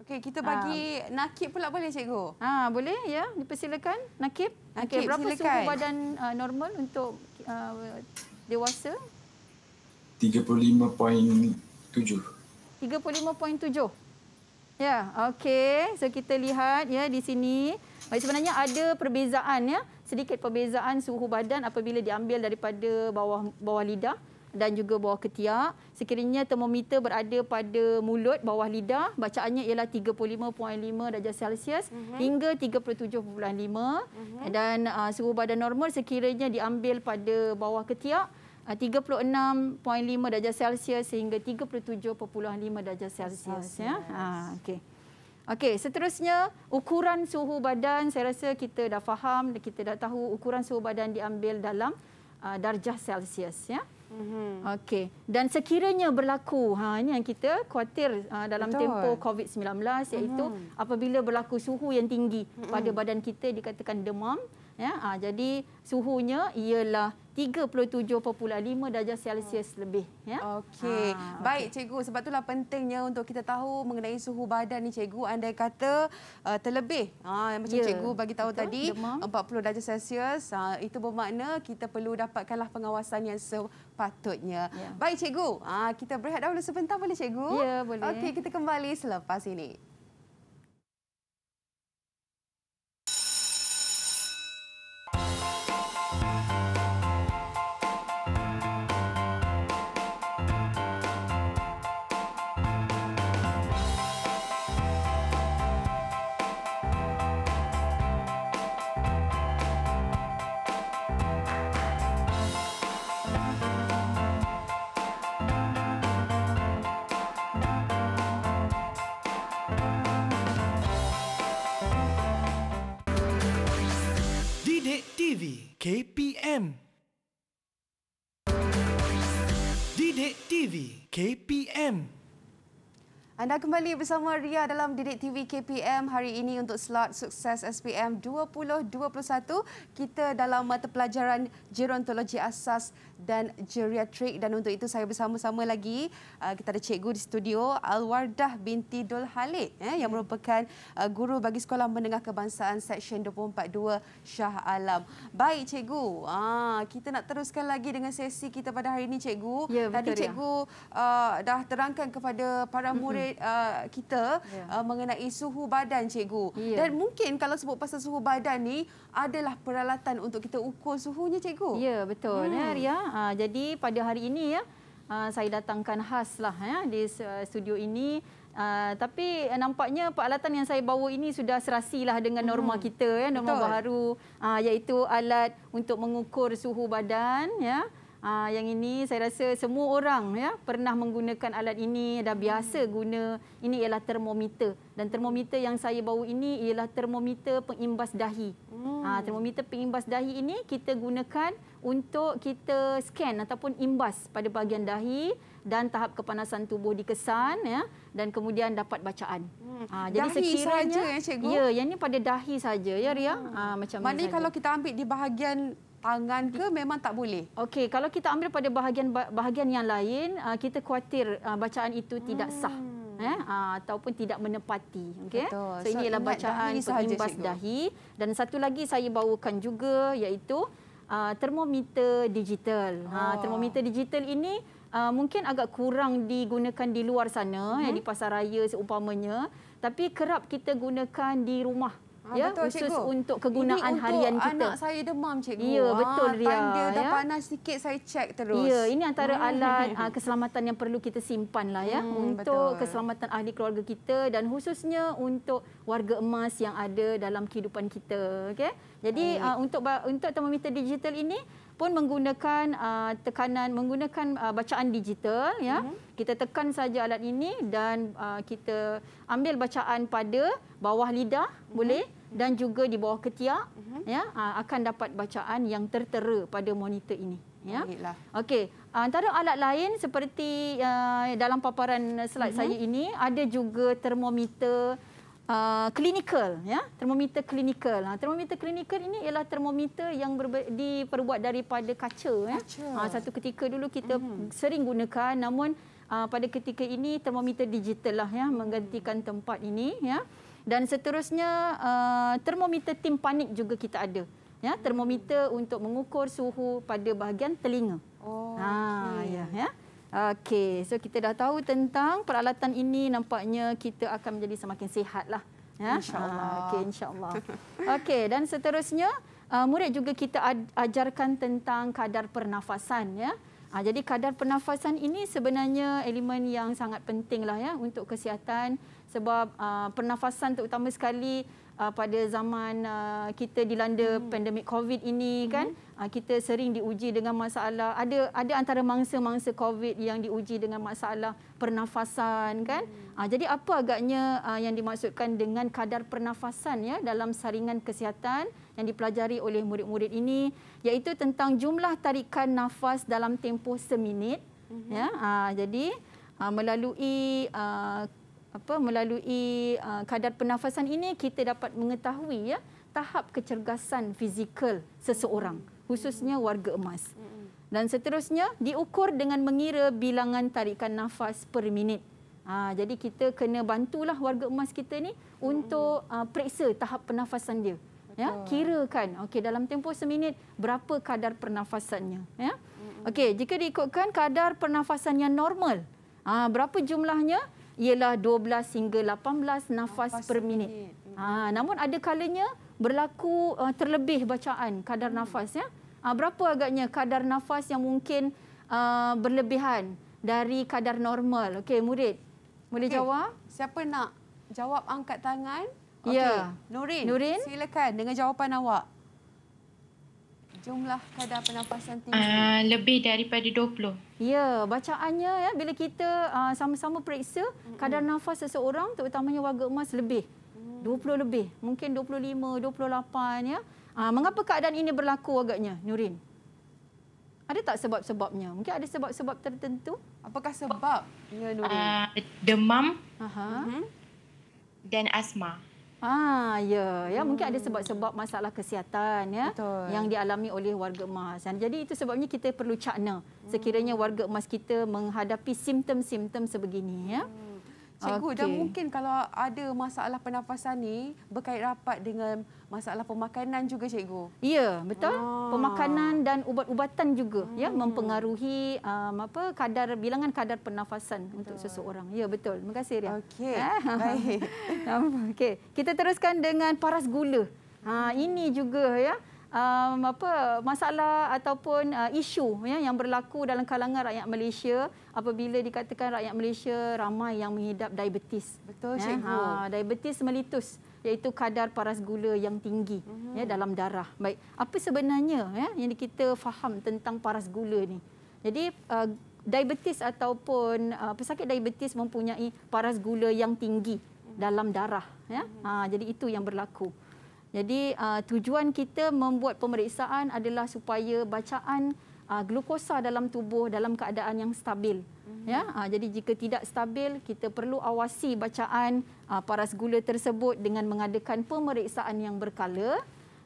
Speaker 3: Okey, kita bagi uh. nakib pula boleh cikgu? Ha, uh, boleh ya, dipersilakan nakib. Okey, berapa silakan. suhu badan uh, normal untuk uh, dewasa?
Speaker 1: 35.7
Speaker 3: 35.7. Ya, okey. So kita lihat ya di sini. Baik sebenarnya ada perbezaan ya, sedikit perbezaan suhu badan apabila diambil daripada bawah bawah lidah dan juga bawah ketiak. Sekiranya termometer berada pada mulut bawah lidah, bacaannya ialah 35.5 darjah Celsius uh mhm. -huh. hingga 37.5 uh -huh. dan uh, suhu badan normal sekiranya diambil pada bawah ketiak 36.5 ah, darjah Celsius sehingga 37.5 darjah Celsius ya. Ha okey. Okey, seterusnya ukuran suhu badan saya rasa kita dah faham, kita dah tahu ukuran suhu badan diambil dalam uh, darjah Celsius ya. Mm-hmm. Okey. Dan sekiranya berlaku, ha ini yang kita khawatir uh, dalam tempoh COVID-19 iaitu mm-hmm. apabila berlaku suhu yang tinggi mm-hmm. pada mhm. badan kita dikatakan demam, Ya, ah, jadi suhunya ialah 37.5 darjah Celsius lebih ya. Okey. Ah, Baik okay. cikgu sebab itulah pentingnya untuk kita tahu mengenai suhu badan ni cikgu
Speaker 2: andai kata uh, terlebih. Ah macam yeah. cikgu bagi tahu Betul. tadi Demam. 40 darjah Celsius uh, itu bermakna kita perlu dapatkanlah pengawasan yang sepatutnya. Yeah. Baik cikgu. Ah kita berehat dahulu sebentar boleh cikgu? Ya yeah, boleh. Okey kita kembali selepas ini.
Speaker 1: KPM. Didik TV KPM.
Speaker 2: Anda kembali bersama Ria dalam Didik TV KPM hari ini untuk slot sukses SPM 2021. Kita dalam mata pelajaran gerontologi asas dan geriatrik dan untuk itu saya bersama-sama lagi uh, kita ada cikgu di studio Alwardah binti Dul Halid eh, yang ya. merupakan uh, guru bagi sekolah menengah kebangsaan Seksyen 242 Shah Alam. Baik cikgu, ah, kita nak teruskan lagi dengan sesi kita pada hari ini cikgu. Ya, betul, Tadi ya. cikgu ya. uh, dah terangkan kepada para murid uh, kita ya. uh, mengenai suhu badan cikgu. Ya. Dan mungkin kalau sebut pasal suhu badan ni adalah peralatan untuk
Speaker 3: kita ukur suhunya cikgu. Ya betul. Hmm. Ya, Ria. Ha, jadi pada hari ini ya, ha, saya datangkan khas lah ya, di studio ini. Ha, tapi nampaknya peralatan yang saya bawa ini sudah serasi lah dengan hmm. norma hmm. kita, ya, norma Betul. baru. Ha, iaitu alat untuk mengukur suhu badan. Ya. Ha, yang ini saya rasa semua orang ya pernah menggunakan alat ini dah biasa guna ini ialah termometer dan termometer yang saya bawa ini ialah termometer pengimbas dahi. Ha, termometer pengimbas dahi ini kita gunakan untuk kita scan ataupun imbas pada bahagian dahi dan tahap kepanasan tubuh dikesan ya dan kemudian dapat bacaan. Ha, jadi dahi sekiranya sahaja, ya eh, Ya, yang ini pada dahi saja ya Ria. Ha, macam mana? Maknanya kalau kita ambil di bahagian tangan ke memang tak boleh. Okey, kalau kita ambil pada bahagian-bahagian yang lain, uh, kita khawatir uh, ah, bacaan itu hmm. tidak sah. Hmm. Eh, ah, ataupun tidak menepati Okay, so, so ini adalah bacaan imbas dahi dan satu lagi saya bawakan juga iaitu uh, termometer digital oh. ha termometer digital ini uh, mungkin agak kurang digunakan di luar sana hmm. ya di mm-hmm. pasaraya seumpamanya tapi kerap kita gunakan di rumah Ha, ya, betul, khusus cikgu. untuk kegunaan ini harian untuk kita. Anak saya demam cikgu. Ya, ah, betul ha, Ria. Time dia dah ya? panas sikit saya cek terus. Ya, ini antara hmm. alat uh, keselamatan yang perlu kita simpan lah ya hmm, untuk betul. keselamatan ahli keluarga kita dan khususnya untuk warga emas yang ada dalam kehidupan kita, Okay, Jadi uh, untuk untuk termometer digital ini pun menggunakan uh, tekanan menggunakan uh, bacaan digital ya mm -hmm. kita tekan saja alat ini dan uh, kita ambil bacaan pada bawah lidah mm -hmm. boleh dan juga di bawah ketiak mm-hmm. ya akan dapat bacaan yang tertera pada monitor ini ya baiklah okey antara alat lain seperti uh, dalam paparan slide mm-hmm. saya ini ada juga termometer klinikal ya termometer klinikal ha, termometer klinikal ini ialah termometer yang diperbuat daripada kaca, ya. kaca. ya ha, satu ketika dulu kita mm-hmm. sering gunakan namun uh, pada ketika ini termometer digital lah ya menggantikan tempat ini ya dan seterusnya uh, termometer tim panik juga kita ada ya termometer hmm. untuk mengukur suhu pada bahagian telinga oh ha ah, okay. ya ya okey so kita dah tahu tentang peralatan ini nampaknya kita akan menjadi semakin lah ya insyaallah ha, okey insyaallah okey dan seterusnya uh, murid juga kita ajarkan tentang kadar pernafasan ya Ha, jadi kadar pernafasan ini sebenarnya elemen yang sangat penting lah ya untuk kesihatan sebab uh, pernafasan terutama sekali uh, pada zaman uh, kita dilanda hmm. pandemik COVID ini hmm. kan uh, kita sering diuji dengan masalah ada ada antara mangsa-mangsa COVID yang diuji dengan masalah pernafasan kan hmm. uh, jadi apa agaknya uh, yang dimaksudkan dengan kadar pernafasan ya dalam saringan kesihatan yang dipelajari oleh murid-murid ini iaitu tentang jumlah tarikan nafas dalam tempoh seminit
Speaker 4: hmm. ya uh,
Speaker 3: jadi uh, melalui uh, apa melalui uh, kadar pernafasan ini kita dapat mengetahui ya tahap kecergasan fizikal seseorang khususnya warga emas. Dan seterusnya diukur dengan mengira bilangan tarikan nafas per minit. Ha, jadi kita kena bantulah warga emas kita ni untuk uh, periksa tahap pernafasan dia. Ya, kirakan okey dalam tempoh seminit berapa kadar pernafasannya ya. Okey, jika diikutkan kadar pernafasan normal, ha, berapa jumlahnya? ialah 12 hingga 18 nafas, nafas per minit. Ha, namun ada kalanya berlaku uh, terlebih bacaan kadar hmm. nafas ya. Uh, berapa agaknya kadar nafas yang mungkin uh, berlebihan dari kadar normal? Okey, murid. Boleh okay. jawab?
Speaker 2: Siapa nak jawab angkat tangan? Okay, Ya. Nurin, Nurin,
Speaker 3: silakan dengan jawapan awak
Speaker 2: jumlah kadar pernafasan tinggi? Uh, lebih daripada 20.
Speaker 3: Ya, bacaannya ya bila kita uh, sama-sama periksa mm-hmm. kadar nafas seseorang terutamanya warga emas lebih mm. 20 lebih, mungkin 25, 28 ya. Uh, mengapa keadaan ini berlaku agaknya, Nurin? Ada tak sebab-sebabnya? Mungkin ada sebab-sebab tertentu? Apakah sebab? Ya, Nurin. Uh, demam. Aha. Uh-huh. Dan asma. Ah ya, ya mungkin ada hmm. sebab-sebab masalah kesihatan ya Betul. yang dialami oleh warga emas. dan Jadi itu sebabnya kita perlu cakna hmm. sekiranya warga emas kita menghadapi simptom-simptom sebegini ya. Hmm.
Speaker 4: Cikgu okay. dan mungkin
Speaker 3: kalau ada masalah
Speaker 2: pernafasan ni berkait rapat dengan masalah pemakanan juga cikgu.
Speaker 3: Ya, betul. Ah. Pemakanan dan ubat-ubatan juga ya, hmm. ya mempengaruhi um, apa kadar bilangan kadar pernafasan betul. untuk seseorang. Ya, betul. Terima kasih Ria. Okey. Ha? Baik. Okey. Kita teruskan dengan paras gula. Ha ini juga ya. Um, apa masalah ataupun uh, isu ya, yang berlaku dalam kalangan rakyat Malaysia apabila dikatakan rakyat Malaysia ramai yang menghidap diabetes. Betul ya, cikgu. Ha, diabetes melitus iaitu kadar paras gula yang tinggi mm-hmm. ya dalam darah. Baik, apa sebenarnya ya yang kita faham tentang paras gula ni? Jadi uh, diabetes ataupun uh, pesakit diabetes mempunyai paras gula yang tinggi mm-hmm. dalam darah ya. Mm-hmm. Ha, jadi itu yang berlaku. Jadi uh, tujuan kita membuat pemeriksaan adalah supaya bacaan uh, glukosa dalam tubuh dalam keadaan yang stabil. Ya, ha, jadi jika tidak stabil, kita perlu awasi bacaan ha, paras gula tersebut dengan mengadakan pemeriksaan yang berkala.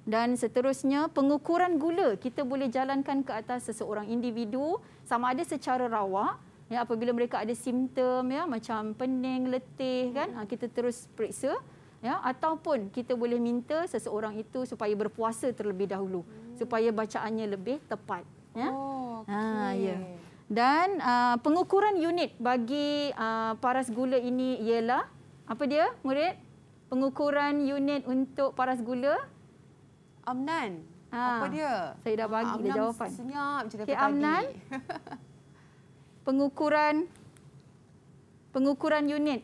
Speaker 3: Dan seterusnya, pengukuran gula kita boleh jalankan ke atas seseorang individu sama ada secara rawak ya apabila mereka ada simptom ya macam pening letih kan ha, kita terus periksa ya ataupun kita boleh minta seseorang itu supaya berpuasa terlebih dahulu hmm. supaya bacaannya lebih tepat ya oh, okay. ha yeah. Dan uh, pengukuran unit bagi uh, paras gula ini ialah apa dia, murid? Pengukuran unit untuk paras gula? Amnan. Ha, apa dia? Saya dah bagi Amnan dia jawapan. Senyap macam okay, tadi. Amnan. Pengukuran pengukuran unit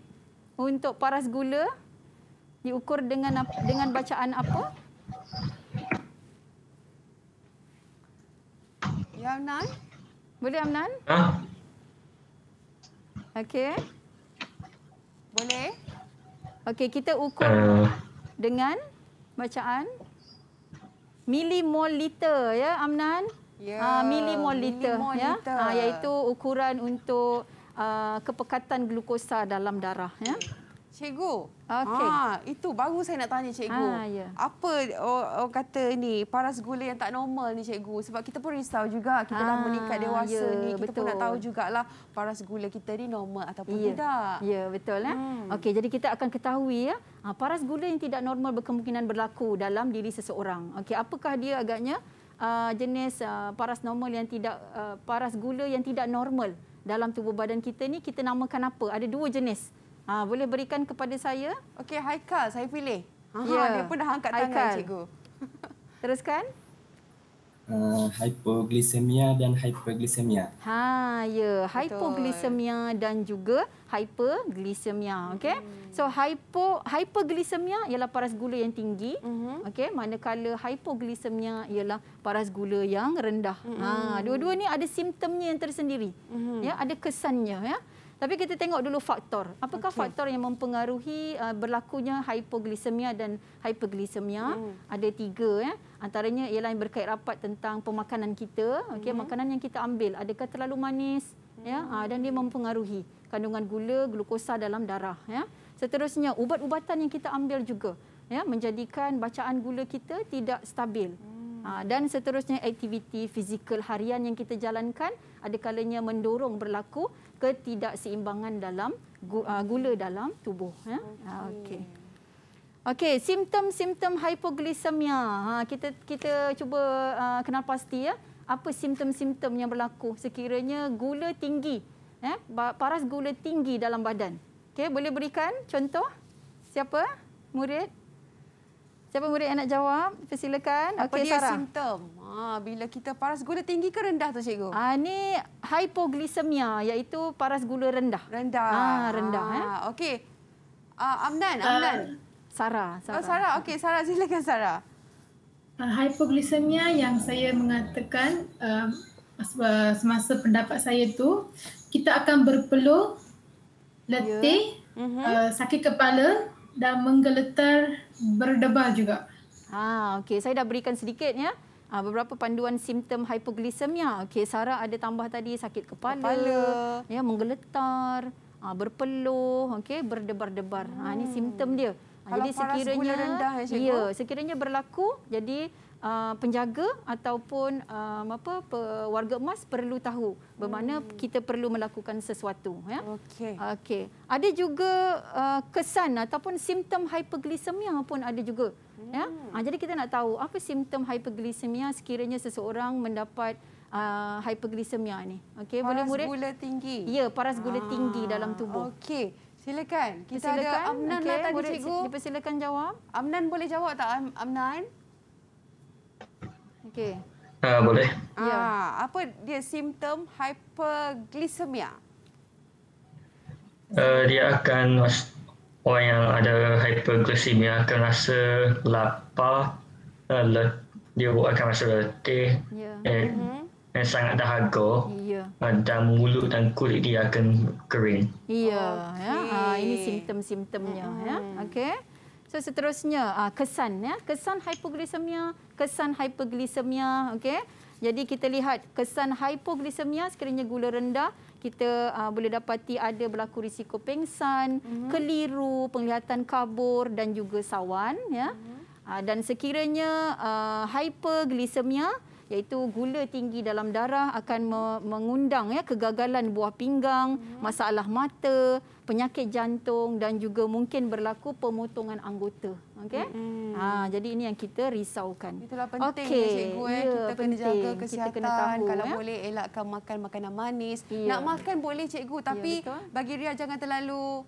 Speaker 3: untuk paras gula diukur dengan dengan bacaan apa? Ya, Amnan. Boleh Amnan? Ha. Okey. Boleh. Okey, kita ukur uh. dengan bacaan liter ya Amnan. Ya. Ah uh, milimoliter, milimoliter ya. Ah uh, iaitu ukuran untuk uh, kepekatan glukosa dalam darah ya. Okay. Cikgu. Okey. Ha,
Speaker 2: itu baru saya nak tanya cikgu. Ha, ya. Apa orang oh, kata ni paras gula yang tak normal ni cikgu? Sebab kita pun risau juga. Kita ha, dah ah, meningkat dewasa ya, ni. Kita betul. pun nak tahu jugalah paras
Speaker 3: gula kita ni normal ataupun ya. tidak. Ya, betul. Ya? Hmm. Okey, jadi kita akan ketahui ya. Ha, paras gula yang tidak normal berkemungkinan berlaku dalam diri seseorang. Okey, apakah dia agaknya uh, jenis uh, paras normal yang tidak uh, paras gula yang tidak normal dalam tubuh badan kita ni kita namakan apa? Ada dua jenis. Hmm. Ha, boleh berikan kepada saya? Okey, Haikal, saya pilih. Ha, ya. Dia pun dah angkat tangan, cikgu. Teruskan.
Speaker 5: Uh, hypoglisemia dan hyperglycemia.
Speaker 3: Ha, ya. hypoglycemia dan juga hyperglisemia. Okey. Hmm. So, hypo, hyperglisemia ialah paras gula yang tinggi. Mhm. Okey. Manakala hypoglycemia ialah paras gula yang rendah. Ha, mhm. dua-dua ni ada simptomnya yang tersendiri. Mhm. Ya, ada kesannya. Ya. Tapi kita tengok dulu faktor. Apakah okay. faktor yang mempengaruhi uh, berlakunya hipoglisemia dan hiperglisemia? Hmm. Ada tiga. Ya. Antaranya ialah yang berkait rapat tentang pemakanan kita. Okay, hmm. Makanan yang kita ambil. Adakah terlalu manis? Ya? Hmm. Ya, uh, dan dia mempengaruhi kandungan gula, glukosa dalam darah. Ya. Seterusnya, ubat-ubatan yang kita ambil juga. Ya, menjadikan bacaan gula kita tidak stabil. Hmm. Ha, dan seterusnya aktiviti fizikal harian yang kita jalankan ada kalanya mendorong berlaku ketidakseimbangan dalam uh, gula dalam tubuh ya okey okay. Ah, okey, simptom-simptom hipoglisemia. Ha, kita kita cuba uh, kenal pasti ya. Apa simptom-simptom yang berlaku sekiranya gula tinggi, eh, paras gula tinggi dalam badan. Okey, boleh berikan contoh? Siapa? Murid? Siapa murid yang nak jawab? Persilakan. Okey Sarah. Apa dia simptom? Ha, bila kita paras gula tinggi ke rendah tu cikgu? Ha, ah, ini hypoglycemia iaitu paras gula rendah. Rendah.
Speaker 4: Ha, rendah. Ha, eh. Ah,
Speaker 3: okey. Uh,
Speaker 2: Amnan, Amnan.
Speaker 4: Sarah. Sarah, oh, Sarah. okey. Sarah, silakan Sarah. Hypoglycemia yang saya mengatakan um, uh, semasa pendapat saya tu kita akan berpeluh, letih, yeah. Mhm. uh-huh. uh, sakit kepala, dan menggeletar berdebar juga.
Speaker 3: Ah, ha, okay, Saya dah berikan sedikit ya. Ah, beberapa panduan simptom hipoglisemia. Okay, Sarah ada tambah tadi sakit kepala, kepala. ya, menggeletar, ah, berpeluh, okay, berdebar-debar. Hmm. Ah, ini simptom dia. Kalau jadi sekiranya rendah, ya, ya sekiranya berlaku, jadi uh, penjaga ataupun um, apa warga emas perlu tahu bermakna hmm. kita perlu melakukan sesuatu ya okey okey ada juga uh, kesan ataupun simptom hiperglisemia pun ada juga ya. hmm. ya uh, jadi kita nak tahu apa simptom hiperglisemia sekiranya seseorang mendapat uh, hiperglisemia ni okey boleh paras gula tinggi ya paras gula ah. tinggi dalam tubuh okey Silakan. Kita Persilakan. ada Amnan okay. lah tadi, boleh, Cikgu. Dipersilakan
Speaker 2: jawab. Amnan boleh jawab tak, Amnan? Okey. Uh, boleh. Ah, ya, uh, apa dia simptom hyperglycemia?
Speaker 5: Uh, dia akan orang yang ada hyperglycemia akan rasa lapar, uh, dia akan rasa letih, ya. Yeah. Dan mm-hmm. sangat dahaga yeah. Ya. dan mulut dan kulit dia akan
Speaker 3: kering. Yeah. Okay. Ya, ini simptom-simptomnya. Mm. Ya. Mm-hmm. okay So seterusnya uh, kesan ya, kesan hipoglisemia, kesan hipoglisemia okey. Jadi kita lihat kesan hipoglisemia sekiranya gula rendah kita uh, boleh dapati ada berlaku risiko pengsan, mm-hmm. keliru, penglihatan kabur dan juga sawan ya. Mm-hmm. Uh, dan sekiranya uh, hiperglisemia, iaitu gula tinggi dalam darah akan mengundang ya kegagalan buah pinggang, hmm. masalah mata, penyakit jantung dan juga mungkin berlaku pemotongan anggota. Okey. Hmm. Ha jadi ini yang kita risaukan. Itulah penting okay. cikgu eh. Ya, kita penting. kena jaga kesihatan. kena tahu, Kalau ya? boleh
Speaker 2: elakkan makan makanan manis. Ya. Nak makan boleh cikgu ya, tapi ya,
Speaker 3: bagi Ria jangan terlalu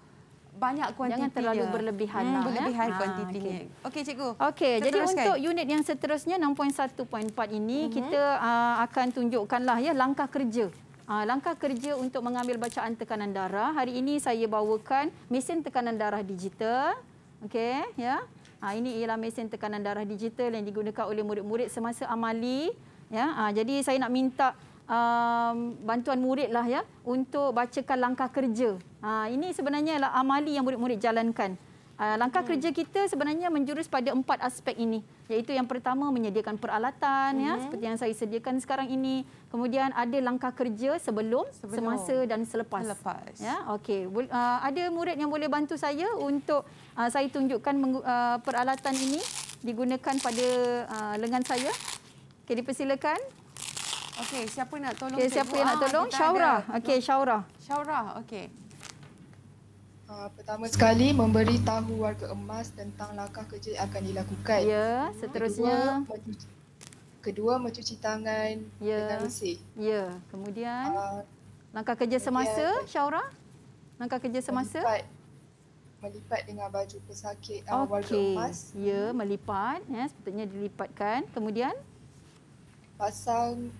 Speaker 3: banyak kuantiti. Jangan terlalu berlebihan. Hmm, lah, berlebihan ya? Eh. kuantitinya. Ah, okey, okay, cikgu. Okey, jadi untuk unit yang seterusnya 6.1.4 ini, mm -hmm. kita uh, akan tunjukkanlah ya langkah kerja. Uh, langkah kerja untuk mengambil bacaan tekanan darah. Hari ini saya bawakan mesin tekanan darah digital. Okey, ya. Yeah. Ah ini ialah mesin tekanan darah digital yang digunakan oleh murid-murid semasa amali ya. Ah jadi saya nak minta um, bantuan muridlah ya untuk bacakan langkah kerja Ha, ini sebenarnya adalah amali yang murid-murid jalankan. Uh, langkah hmm. kerja kita sebenarnya menjurus pada empat aspek ini iaitu yang pertama menyediakan peralatan ya, hmm. ya seperti yang saya sediakan sekarang ini kemudian ada langkah kerja sebelum, sebelum. semasa dan selepas, selepas. ya okey uh, ada murid yang boleh bantu saya untuk uh, saya tunjukkan meng- uh, peralatan ini digunakan pada uh, lengan saya okey dipersilakan
Speaker 2: okey siapa nak tolong okay, siapa yang nak tolong ah, Syaura okey Syaura Syaura okey Ah, pertama sekali
Speaker 1: memberitahu warga emas tentang langkah kerja yang akan dilakukan. Ya, seterusnya kedua mencuci, kedua, mencuci
Speaker 3: tangan ya. dengan bersih. Ya, kemudian uh, langkah kerja semasa, ya. Syaura? Langkah kerja semasa? Melipat,
Speaker 1: melipat dengan baju pesakit okay. Ah, warga emas.
Speaker 3: Ya, melipat. Ya, sepatutnya dilipatkan. Kemudian?
Speaker 1: Pasang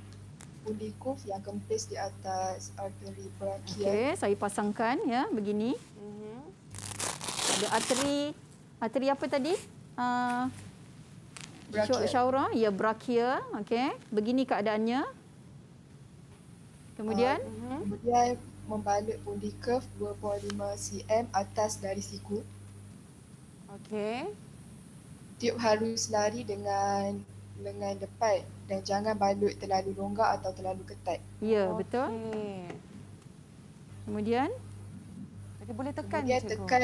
Speaker 1: pundi kuf yang kempis di atas arteri brachial. Okey,
Speaker 3: saya pasangkan ya begini. Mm-hmm. Ada arteri arteri apa tadi? Ah uh, syaura, ya brachial. Okey, begini keadaannya. Kemudian,
Speaker 1: uh, kemudian membalut pundi kuf 2.5 cm atas dari siku. Okey. Tiup harus lari dengan lengan depan dan jangan balut terlalu longgar atau terlalu ketat. Ya, okay. betul. Kemudian? kita boleh tekan Kemudian tekan,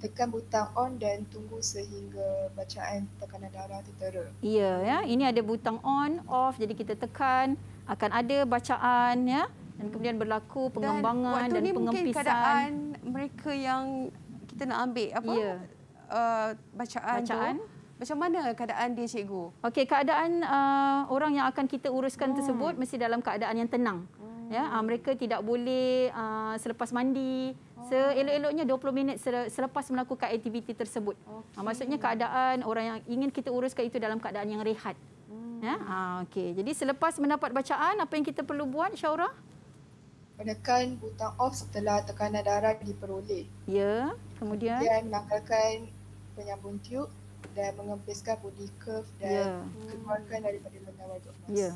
Speaker 1: tekan butang on dan tunggu sehingga bacaan tekanan darah tertera. Ya, ya, ini
Speaker 3: ada butang on, off. Jadi kita tekan, akan ada bacaan. ya. Dan kemudian berlaku pengembangan dan, dan pengempisan. Dan keadaan mereka yang kita nak ambil apa? Ya. Uh, bacaan, bacaan tu. Macam mana keadaan dia cikgu? Okey, keadaan uh, orang yang akan kita uruskan hmm. tersebut mesti dalam keadaan yang tenang. Hmm. Ya, uh, mereka tidak boleh uh, selepas mandi oh. Seelok-eloknya 20 minit selepas melakukan aktiviti tersebut. Ah, okay. Maksudnya keadaan orang yang ingin kita uruskan itu dalam keadaan yang rehat.
Speaker 4: Hmm. Ya? Ha,
Speaker 3: ah, okay. Jadi
Speaker 1: selepas mendapat bacaan, apa yang kita perlu buat, Syaura? Menekan butang off setelah tekanan darah diperoleh. Ya, kemudian? Kemudian menanggalkan penyambung tube dan mengempiskan body curve dan yeah. keluarkan daripada menawar wajah. emas. Yeah.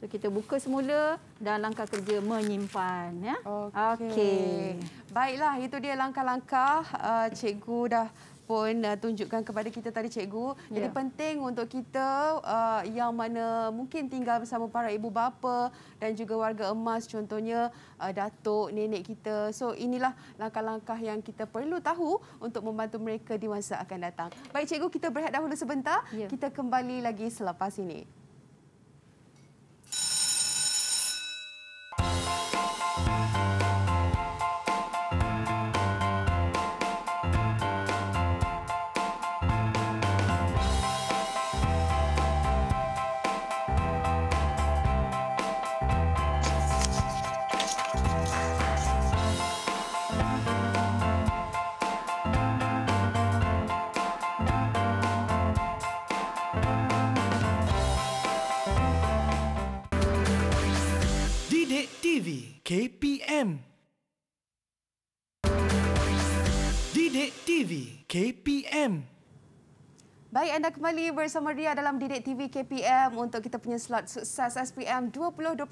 Speaker 3: So kita buka semula dan langkah kerja menyimpan ya.
Speaker 2: Okey. Okay. Baiklah itu dia langkah-langkah uh, cikgu dah pun uh, tunjukkan kepada kita tadi cikgu. Jadi ya. penting untuk kita uh, yang mana mungkin tinggal bersama para ibu bapa dan juga warga emas contohnya uh, datuk nenek kita. So inilah langkah-langkah yang kita perlu tahu untuk membantu mereka di masa akan datang. Baik cikgu kita berehat dahulu sebentar. Yeah. Kita kembali lagi selepas ini.
Speaker 1: KPM. Didik TV KPM.
Speaker 2: Baik anda kembali bersama Ria dalam Didik TV KPM untuk kita punya slot sukses SPM 2021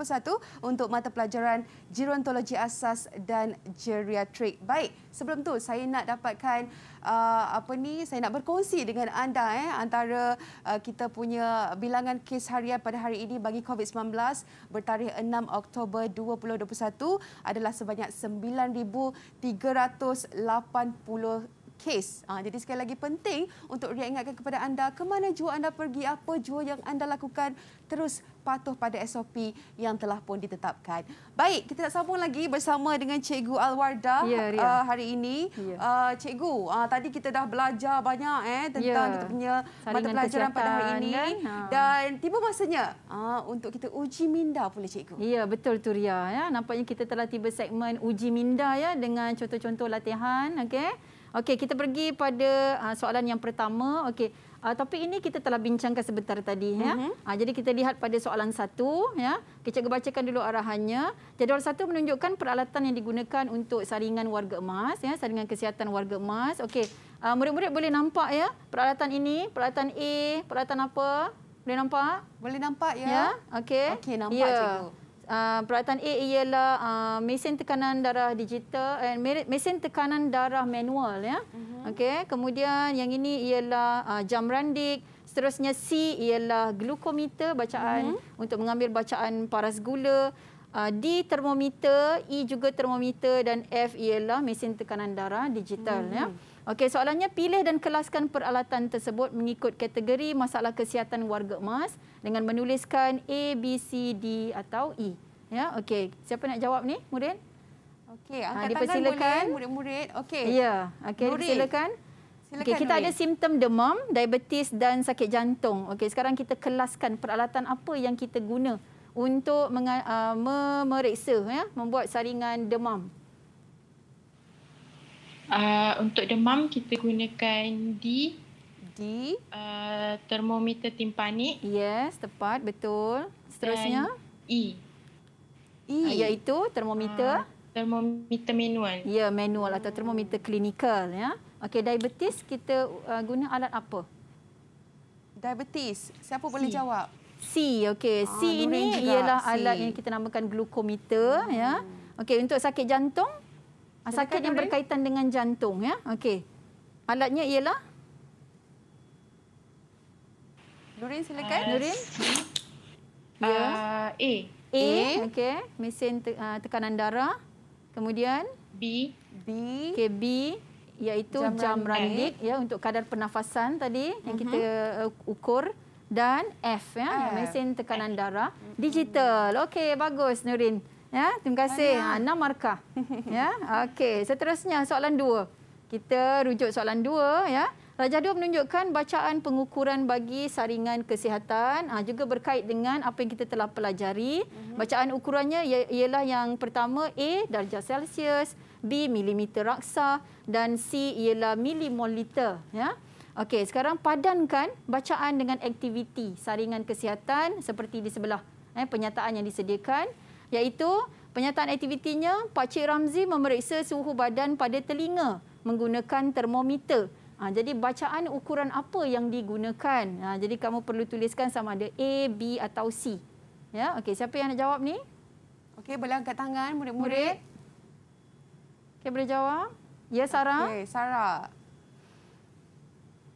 Speaker 2: untuk mata pelajaran Gerontologi Asas dan Geriatrik. Baik, sebelum tu saya nak dapatkan uh, apa ni? Saya nak berkongsi dengan anda eh antara uh, kita punya bilangan kes harian pada hari ini bagi COVID-19 bertarikh 6 Oktober 2021 adalah sebanyak 9380 kes. Ah, jadi sekali lagi penting untuk dia ingatkan kepada anda ke mana jua anda pergi, apa jua yang anda lakukan, terus patuh pada SOP yang telah pun ditetapkan. Baik, kita nak sambung lagi bersama dengan Cikgu Alwarda ya, uh, hari ini. Ya. Uh, Cikgu, uh, tadi kita dah belajar
Speaker 3: banyak eh tentang ya. kita punya Saringan mata pelajaran pada hari ini. Kan? Ha. Dan tiba masanya uh, untuk kita uji minda pula Cikgu. Ya, betul tu Ria. Ya. Nampaknya kita telah tiba segmen uji minda ya dengan contoh-contoh latihan. okay? Okey, kita pergi pada uh, soalan yang pertama. Okey, uh, topik ini kita telah bincangkan sebentar tadi. Ya? Uh-huh. Uh, jadi kita lihat pada soalan satu. Ya? Kita cuba bacakan dulu arahannya. Jadual satu menunjukkan peralatan yang digunakan untuk saringan warga emas. Ya? Saringan kesihatan warga emas. Okey, uh, murid-murid boleh nampak ya peralatan ini. Peralatan A, peralatan apa? Boleh nampak? Boleh nampak ya. ya? Okey. Okey, nampak ya. cikgu uh, peralatan A ialah uh, mesin tekanan darah digital and eh, mesin tekanan darah manual ya. Mm-hmm. Okey, kemudian yang ini ialah uh, jam randik. Seterusnya C ialah glukometer bacaan mm-hmm. untuk mengambil bacaan paras gula. Uh, D termometer, E juga termometer dan F ialah mesin tekanan darah digital mm-hmm. ya. Mhm. Okey, soalannya pilih dan kelaskan peralatan tersebut mengikut kategori masalah kesihatan warga emas dengan menuliskan A, B, C, D atau E. Ya, okey. Siapa nak jawab ni, Murid?
Speaker 2: Okey, angkat ha, tangan boleh, murid-murid. Okey. Ya, okey, silakan.
Speaker 3: Silakan, okay, kita ada simptom demam, diabetes dan sakit jantung. Okey, sekarang kita kelaskan peralatan apa yang kita guna untuk uh, memeriksa ya, membuat saringan demam. Uh, untuk demam kita gunakan D D uh, termometer timpanik. Yes, tepat betul. Seterusnya E. E uh, iaitu termometer uh, termometer manual. Ya, manual atau termometer klinikal ya. Okey, diabetes kita uh, guna alat apa? Diabetes. Siapa C. boleh jawab? C. Okey, ah, C ini ialah C. alat yang kita namakan glukometer ya. hmm. ya. Okey, untuk sakit jantung sakit yang area. berkaitan dengan jantung ya. Okey. Alatnya ialah Nurin
Speaker 2: silakan.
Speaker 4: Uh, Nurin. Hmm. Ya. Uh,
Speaker 3: A. A. A. Okey. Mesin te uh, tekanan darah. Kemudian B. B. Okey B iaitu jam, jam randik ya untuk kadar pernafasan tadi uh -huh. yang mhm. kita uh, ukur dan F ya F. Ah. mesin tekanan F. darah digital. Okey bagus Nurin. Ya, terima kasih. Ha, enam markah. Ya, okey. Seterusnya soalan dua. Kita rujuk soalan dua. Ya. Rajah dua menunjukkan bacaan pengukuran bagi saringan kesihatan ha, juga berkait dengan apa yang kita telah pelajari. Mhm. Bacaan ukurannya ialah yang pertama A darjah Celsius, B milimeter raksa dan C ialah milimoliter. Ya. Okey, sekarang padankan bacaan dengan aktiviti saringan kesihatan seperti di sebelah eh, penyataan yang disediakan iaitu penyataan aktivitinya Pakcik Ramzi memeriksa suhu badan pada telinga menggunakan termometer. Ha, jadi bacaan ukuran apa yang digunakan? Ha, jadi kamu perlu tuliskan sama ada A, B atau C. Ya, okey siapa yang nak jawab ni? Okey, boleh angkat tangan murid-murid. Okey, boleh jawab? Ya, Sarah. Okey, Sarah.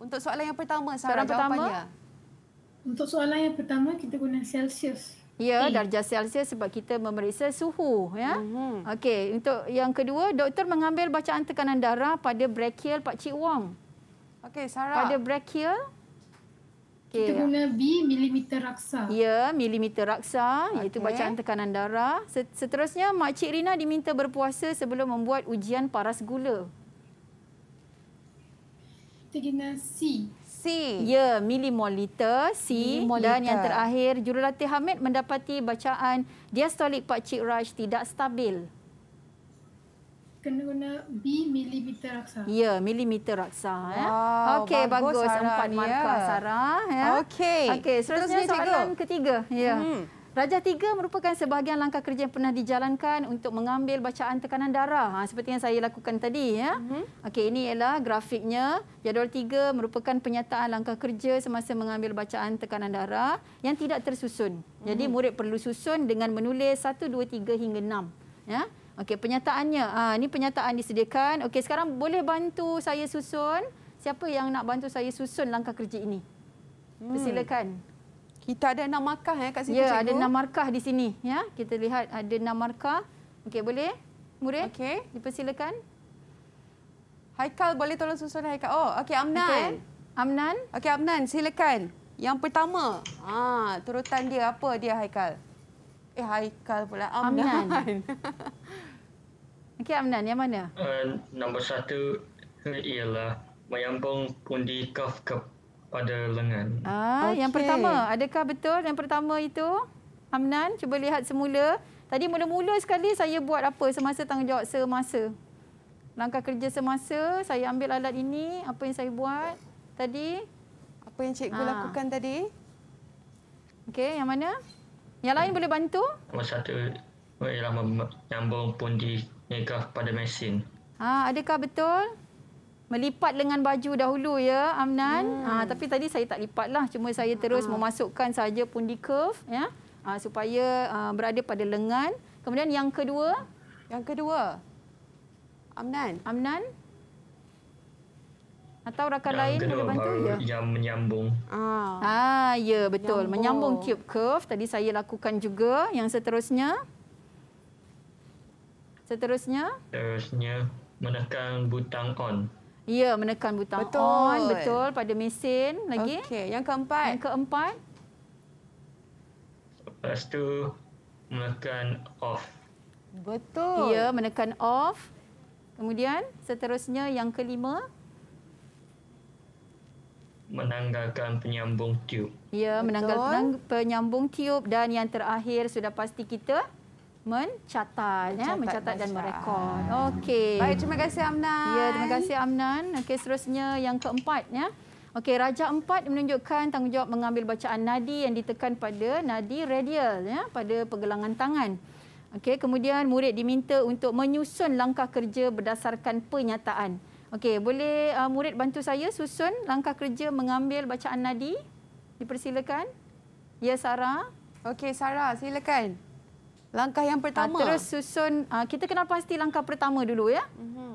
Speaker 4: Untuk soalan yang pertama, Sarah, jawapannya. Pertama. Untuk soalan yang pertama, kita guna Celsius.
Speaker 3: Ya, darjah Celsius sebab kita memeriksa suhu. Ya. Mm -hmm. Okey, untuk yang kedua, doktor mengambil bacaan tekanan darah pada brachial Pak Cik Wong.
Speaker 4: Okey, Sarah. Pada
Speaker 3: brachial.
Speaker 4: Okay. Kita guna B, milimeter raksa.
Speaker 3: Ya, milimeter raksa, okay. iaitu bacaan tekanan darah. Seterusnya, Mak Cik Rina diminta berpuasa sebelum membuat ujian paras gula. Kita guna C, C. Ya, milimoliter C. Milimoliter. Dan yang terakhir, jurulatih Hamid mendapati bacaan diastolik Pak Cik Raj tidak stabil.
Speaker 4: Kena guna B milimeter raksa. Ya,
Speaker 3: milimeter raksa. Ya. Eh. Wow, Okey, bagus. bagus. Sarah, Empat markah, ya. Sarah. Ya. Okey. Okey, seterusnya, seterusnya soalan cikgu.
Speaker 4: ketiga. Ya. Hmm.
Speaker 3: Raja 3 merupakan sebahagian langkah kerja yang pernah dijalankan untuk mengambil bacaan tekanan darah ha, seperti yang saya lakukan tadi ya. Mm-hmm. Okey ini ialah grafiknya. Jadual 3 merupakan penyataan langkah kerja semasa mengambil bacaan tekanan darah yang tidak tersusun. Mm-hmm. Jadi mhm. murid perlu susun dengan menulis 1 2 3 hingga 6 ya. Okey penyataannya ha ini penyataan disediakan. Okay sekarang boleh bantu saya susun? Siapa yang nak bantu saya susun langkah kerja ini?
Speaker 4: Mm. Silakan.
Speaker 3: Kita ada enam markah ya kat situ ya, cikgu. ada enam markah di sini ya. Kita lihat ada enam markah. Okey, boleh? Murid? Okey. Dipersilakan. Haikal boleh tolong susun Haikal. Oh, okey Amnan.
Speaker 2: Okay. Amnan? Okey Amnan, silakan. Yang pertama. Ha, turutan dia apa dia Haikal? Eh Haikal pula Amnan. Amnan.
Speaker 3: okey Amnan, yang mana?
Speaker 5: Uh, nombor satu ialah menyambung pundi kaf kaf pada lengan.
Speaker 3: Ah, okay. yang pertama, adakah betul yang pertama itu? Hamnan, cuba lihat semula. Tadi mula-mula sekali saya buat apa semasa tanggungjawab semasa. Langkah kerja semasa, saya ambil alat ini, apa yang saya buat tadi? Apa yang cikgu ha. lakukan tadi? Okey, yang mana? Yang lain hmm. boleh bantu?
Speaker 5: Nombor satu ialah menyambung pundi negah pada mesin.
Speaker 3: Ha, adakah betul? melipat lengan baju dahulu ya Amnan. Hmm. Ha, tapi tadi saya tak lipatlah. Cuma saya terus hmm. memasukkan saja pundi curve ya. Ha, supaya uh, berada pada lengan. Kemudian yang kedua. Yang kedua. Amnan. Amnan. Atau rakan lain boleh bantu? Ya?
Speaker 5: Yang menyambung.
Speaker 3: Ah. Ah, ya, betul. Nyambung. Menyambung cube curve. Tadi saya lakukan juga. Yang seterusnya. Seterusnya.
Speaker 5: Seterusnya menekan butang on.
Speaker 3: Ya, menekan butang betul. on betul pada mesin lagi. Okey, yang keempat. Yang keempat.
Speaker 5: Lepas tu menekan off.
Speaker 3: Betul. Ya, menekan off. Kemudian seterusnya yang kelima
Speaker 5: menanggalkan penyambung tiup.
Speaker 3: Ya, menanggalkan penyambung tiup dan yang terakhir sudah pasti kita mencatat, mencatat ya mencatat dan merekod. Okey. Baik, terima kasih Amnan. Ya, terima kasih Amnan. Okey, seterusnya yang keempat ya. Okey, raja empat menunjukkan tanggungjawab mengambil bacaan nadi yang ditekan pada nadi radial ya pada pergelangan tangan. Okey, kemudian murid diminta untuk menyusun langkah kerja berdasarkan pernyataan. Okey, boleh uh, murid bantu saya susun langkah kerja mengambil bacaan nadi? Dipersilakan. Ya, Sarah. Okey, Sarah, silakan. Langkah yang pertama. Ha, terus susun. Ha, kita kenal pasti langkah pertama dulu ya.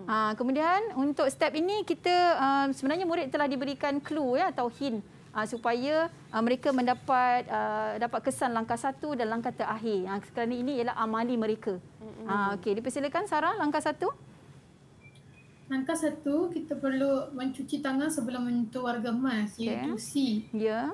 Speaker 3: Ha, kemudian untuk step ini kita ha, sebenarnya murid telah diberikan clue ya atau hint ha, supaya ha, mereka mendapat ha, dapat kesan langkah satu dan langkah terakhir. Ha, sekarang ini ialah amali mereka. Ha, Okey, dipersilakan Sarah
Speaker 4: langkah satu. Langkah satu kita perlu mencuci tangan sebelum menyentuh warga emas okay. Ya. Yeah.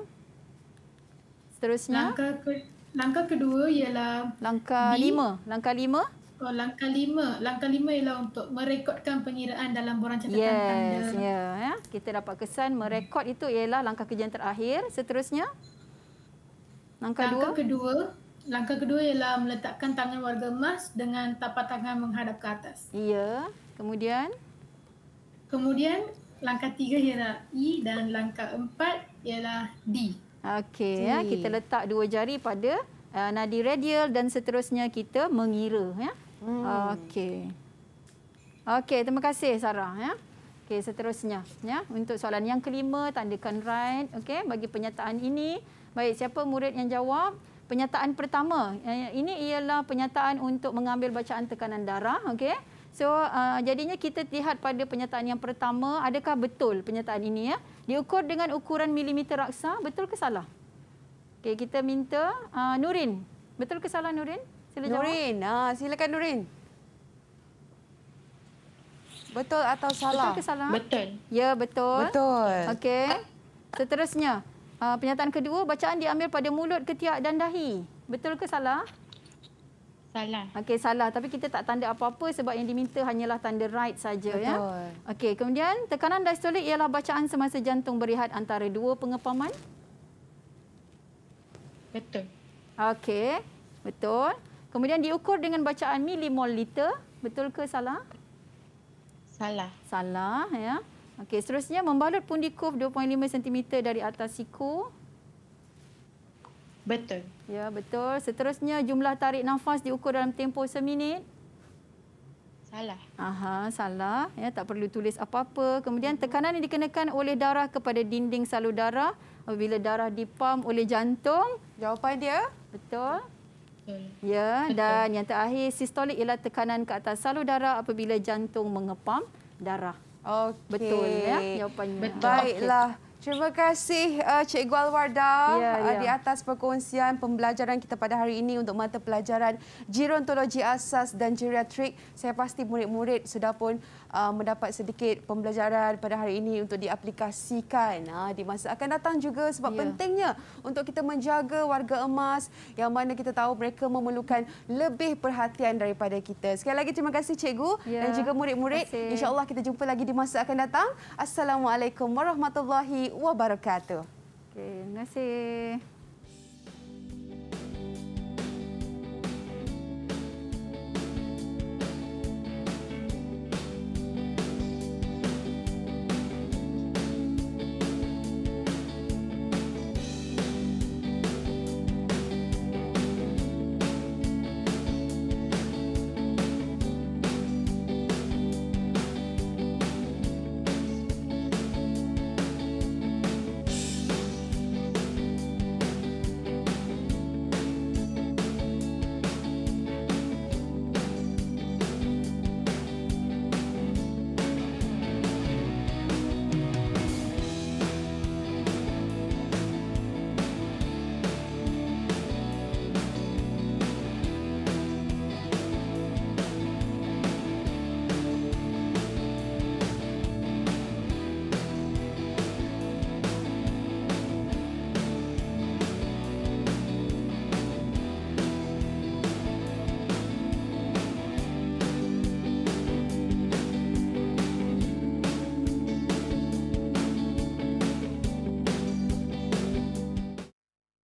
Speaker 4: Seterusnya. Langkah ke Langkah kedua ialah langkah B. lima. Langkah lima. Oh, langkah lima. Langkah lima ialah untuk merekodkan pengiraan dalam borang catatan yes, tanda. Yes, ya. yeah. ya. Kita dapat
Speaker 3: kesan merekod itu ialah langkah kerja yang terakhir. Seterusnya, langkah, langkah dua. kedua.
Speaker 4: Langkah kedua ialah meletakkan tangan warga emas dengan tapak tangan menghadap ke atas. Ya. Yeah. Kemudian? Kemudian, langkah tiga ialah E dan langkah empat ialah
Speaker 3: D. Okey, ya. kita letak dua jari pada uh, nadi radial dan seterusnya kita mengira. Ya. Hmm. Okey. Okey, terima kasih Sarah. Ya. Okey, seterusnya. Ya. Untuk soalan yang kelima, tandakan right. Okey, bagi penyataan ini. Baik, siapa murid yang jawab? Penyataan pertama. Eh, ini ialah penyataan untuk mengambil bacaan tekanan darah. Okey. So, uh, jadinya kita lihat pada penyataan yang pertama. Adakah betul penyataan ini? Ya. Diukur dengan ukuran milimeter raksa, betul ke salah? Okey, kita minta uh, Nurin. Betul ke salah Nurin? Sila jawab Nurin, jawab. Ah, ha, silakan Nurin. Betul atau salah? Betul ke salah? Betul. Ya, betul. Betul. Okey. Seterusnya, uh, penyataan kedua, bacaan diambil pada mulut, ketiak dan dahi. Betul ke salah? Salah. Okey, salah. Tapi kita tak tanda apa-apa sebab yang diminta hanyalah tanda right saja. Ya. Betul. Ya? Okey, kemudian tekanan diastolik ialah bacaan semasa jantung berehat antara dua pengepaman? Betul. Okey, betul. Kemudian diukur dengan bacaan milimol liter. Betul ke salah? Salah. Salah, ya. Okey, seterusnya membalut pundi kuf 2.5 cm dari atas siku. Betul. Ya, betul. Seterusnya jumlah tarik nafas diukur dalam tempoh seminit? Salah. Aha, salah. Ya, tak perlu tulis apa-apa. Kemudian tekanan yang dikenakan oleh darah kepada dinding salur darah apabila darah dipam oleh jantung? Jawapan dia? Betul. Ya, dan yang terakhir sistolik ialah tekanan ke atas salur darah apabila jantung mengepam darah. Okey. Betul ya jawapannya. Betul.
Speaker 2: Baiklah. Okay. Terima kasih uh, Cikgu Alwarda ya, eh, ya. Uh, di atas perkongsian pembelajaran kita pada hari ini untuk mata pelajaran gerontologi asas dan geriatrik. Saya pasti murid-murid sudah pun uh, mendapat sedikit pembelajaran pada hari ini untuk diaplikasikan uh, di masa akan datang juga sebab ya. pentingnya untuk kita menjaga warga emas yang mana kita tahu mereka memerlukan lebih perhatian daripada kita. Sekali lagi terima kasih Cikgu ya. dan juga murid-murid. InsyaAllah kita jumpa lagi di masa akan datang. Assalamualaikum warahmatullahi wabarakatuh.
Speaker 3: Okay, terima kasih.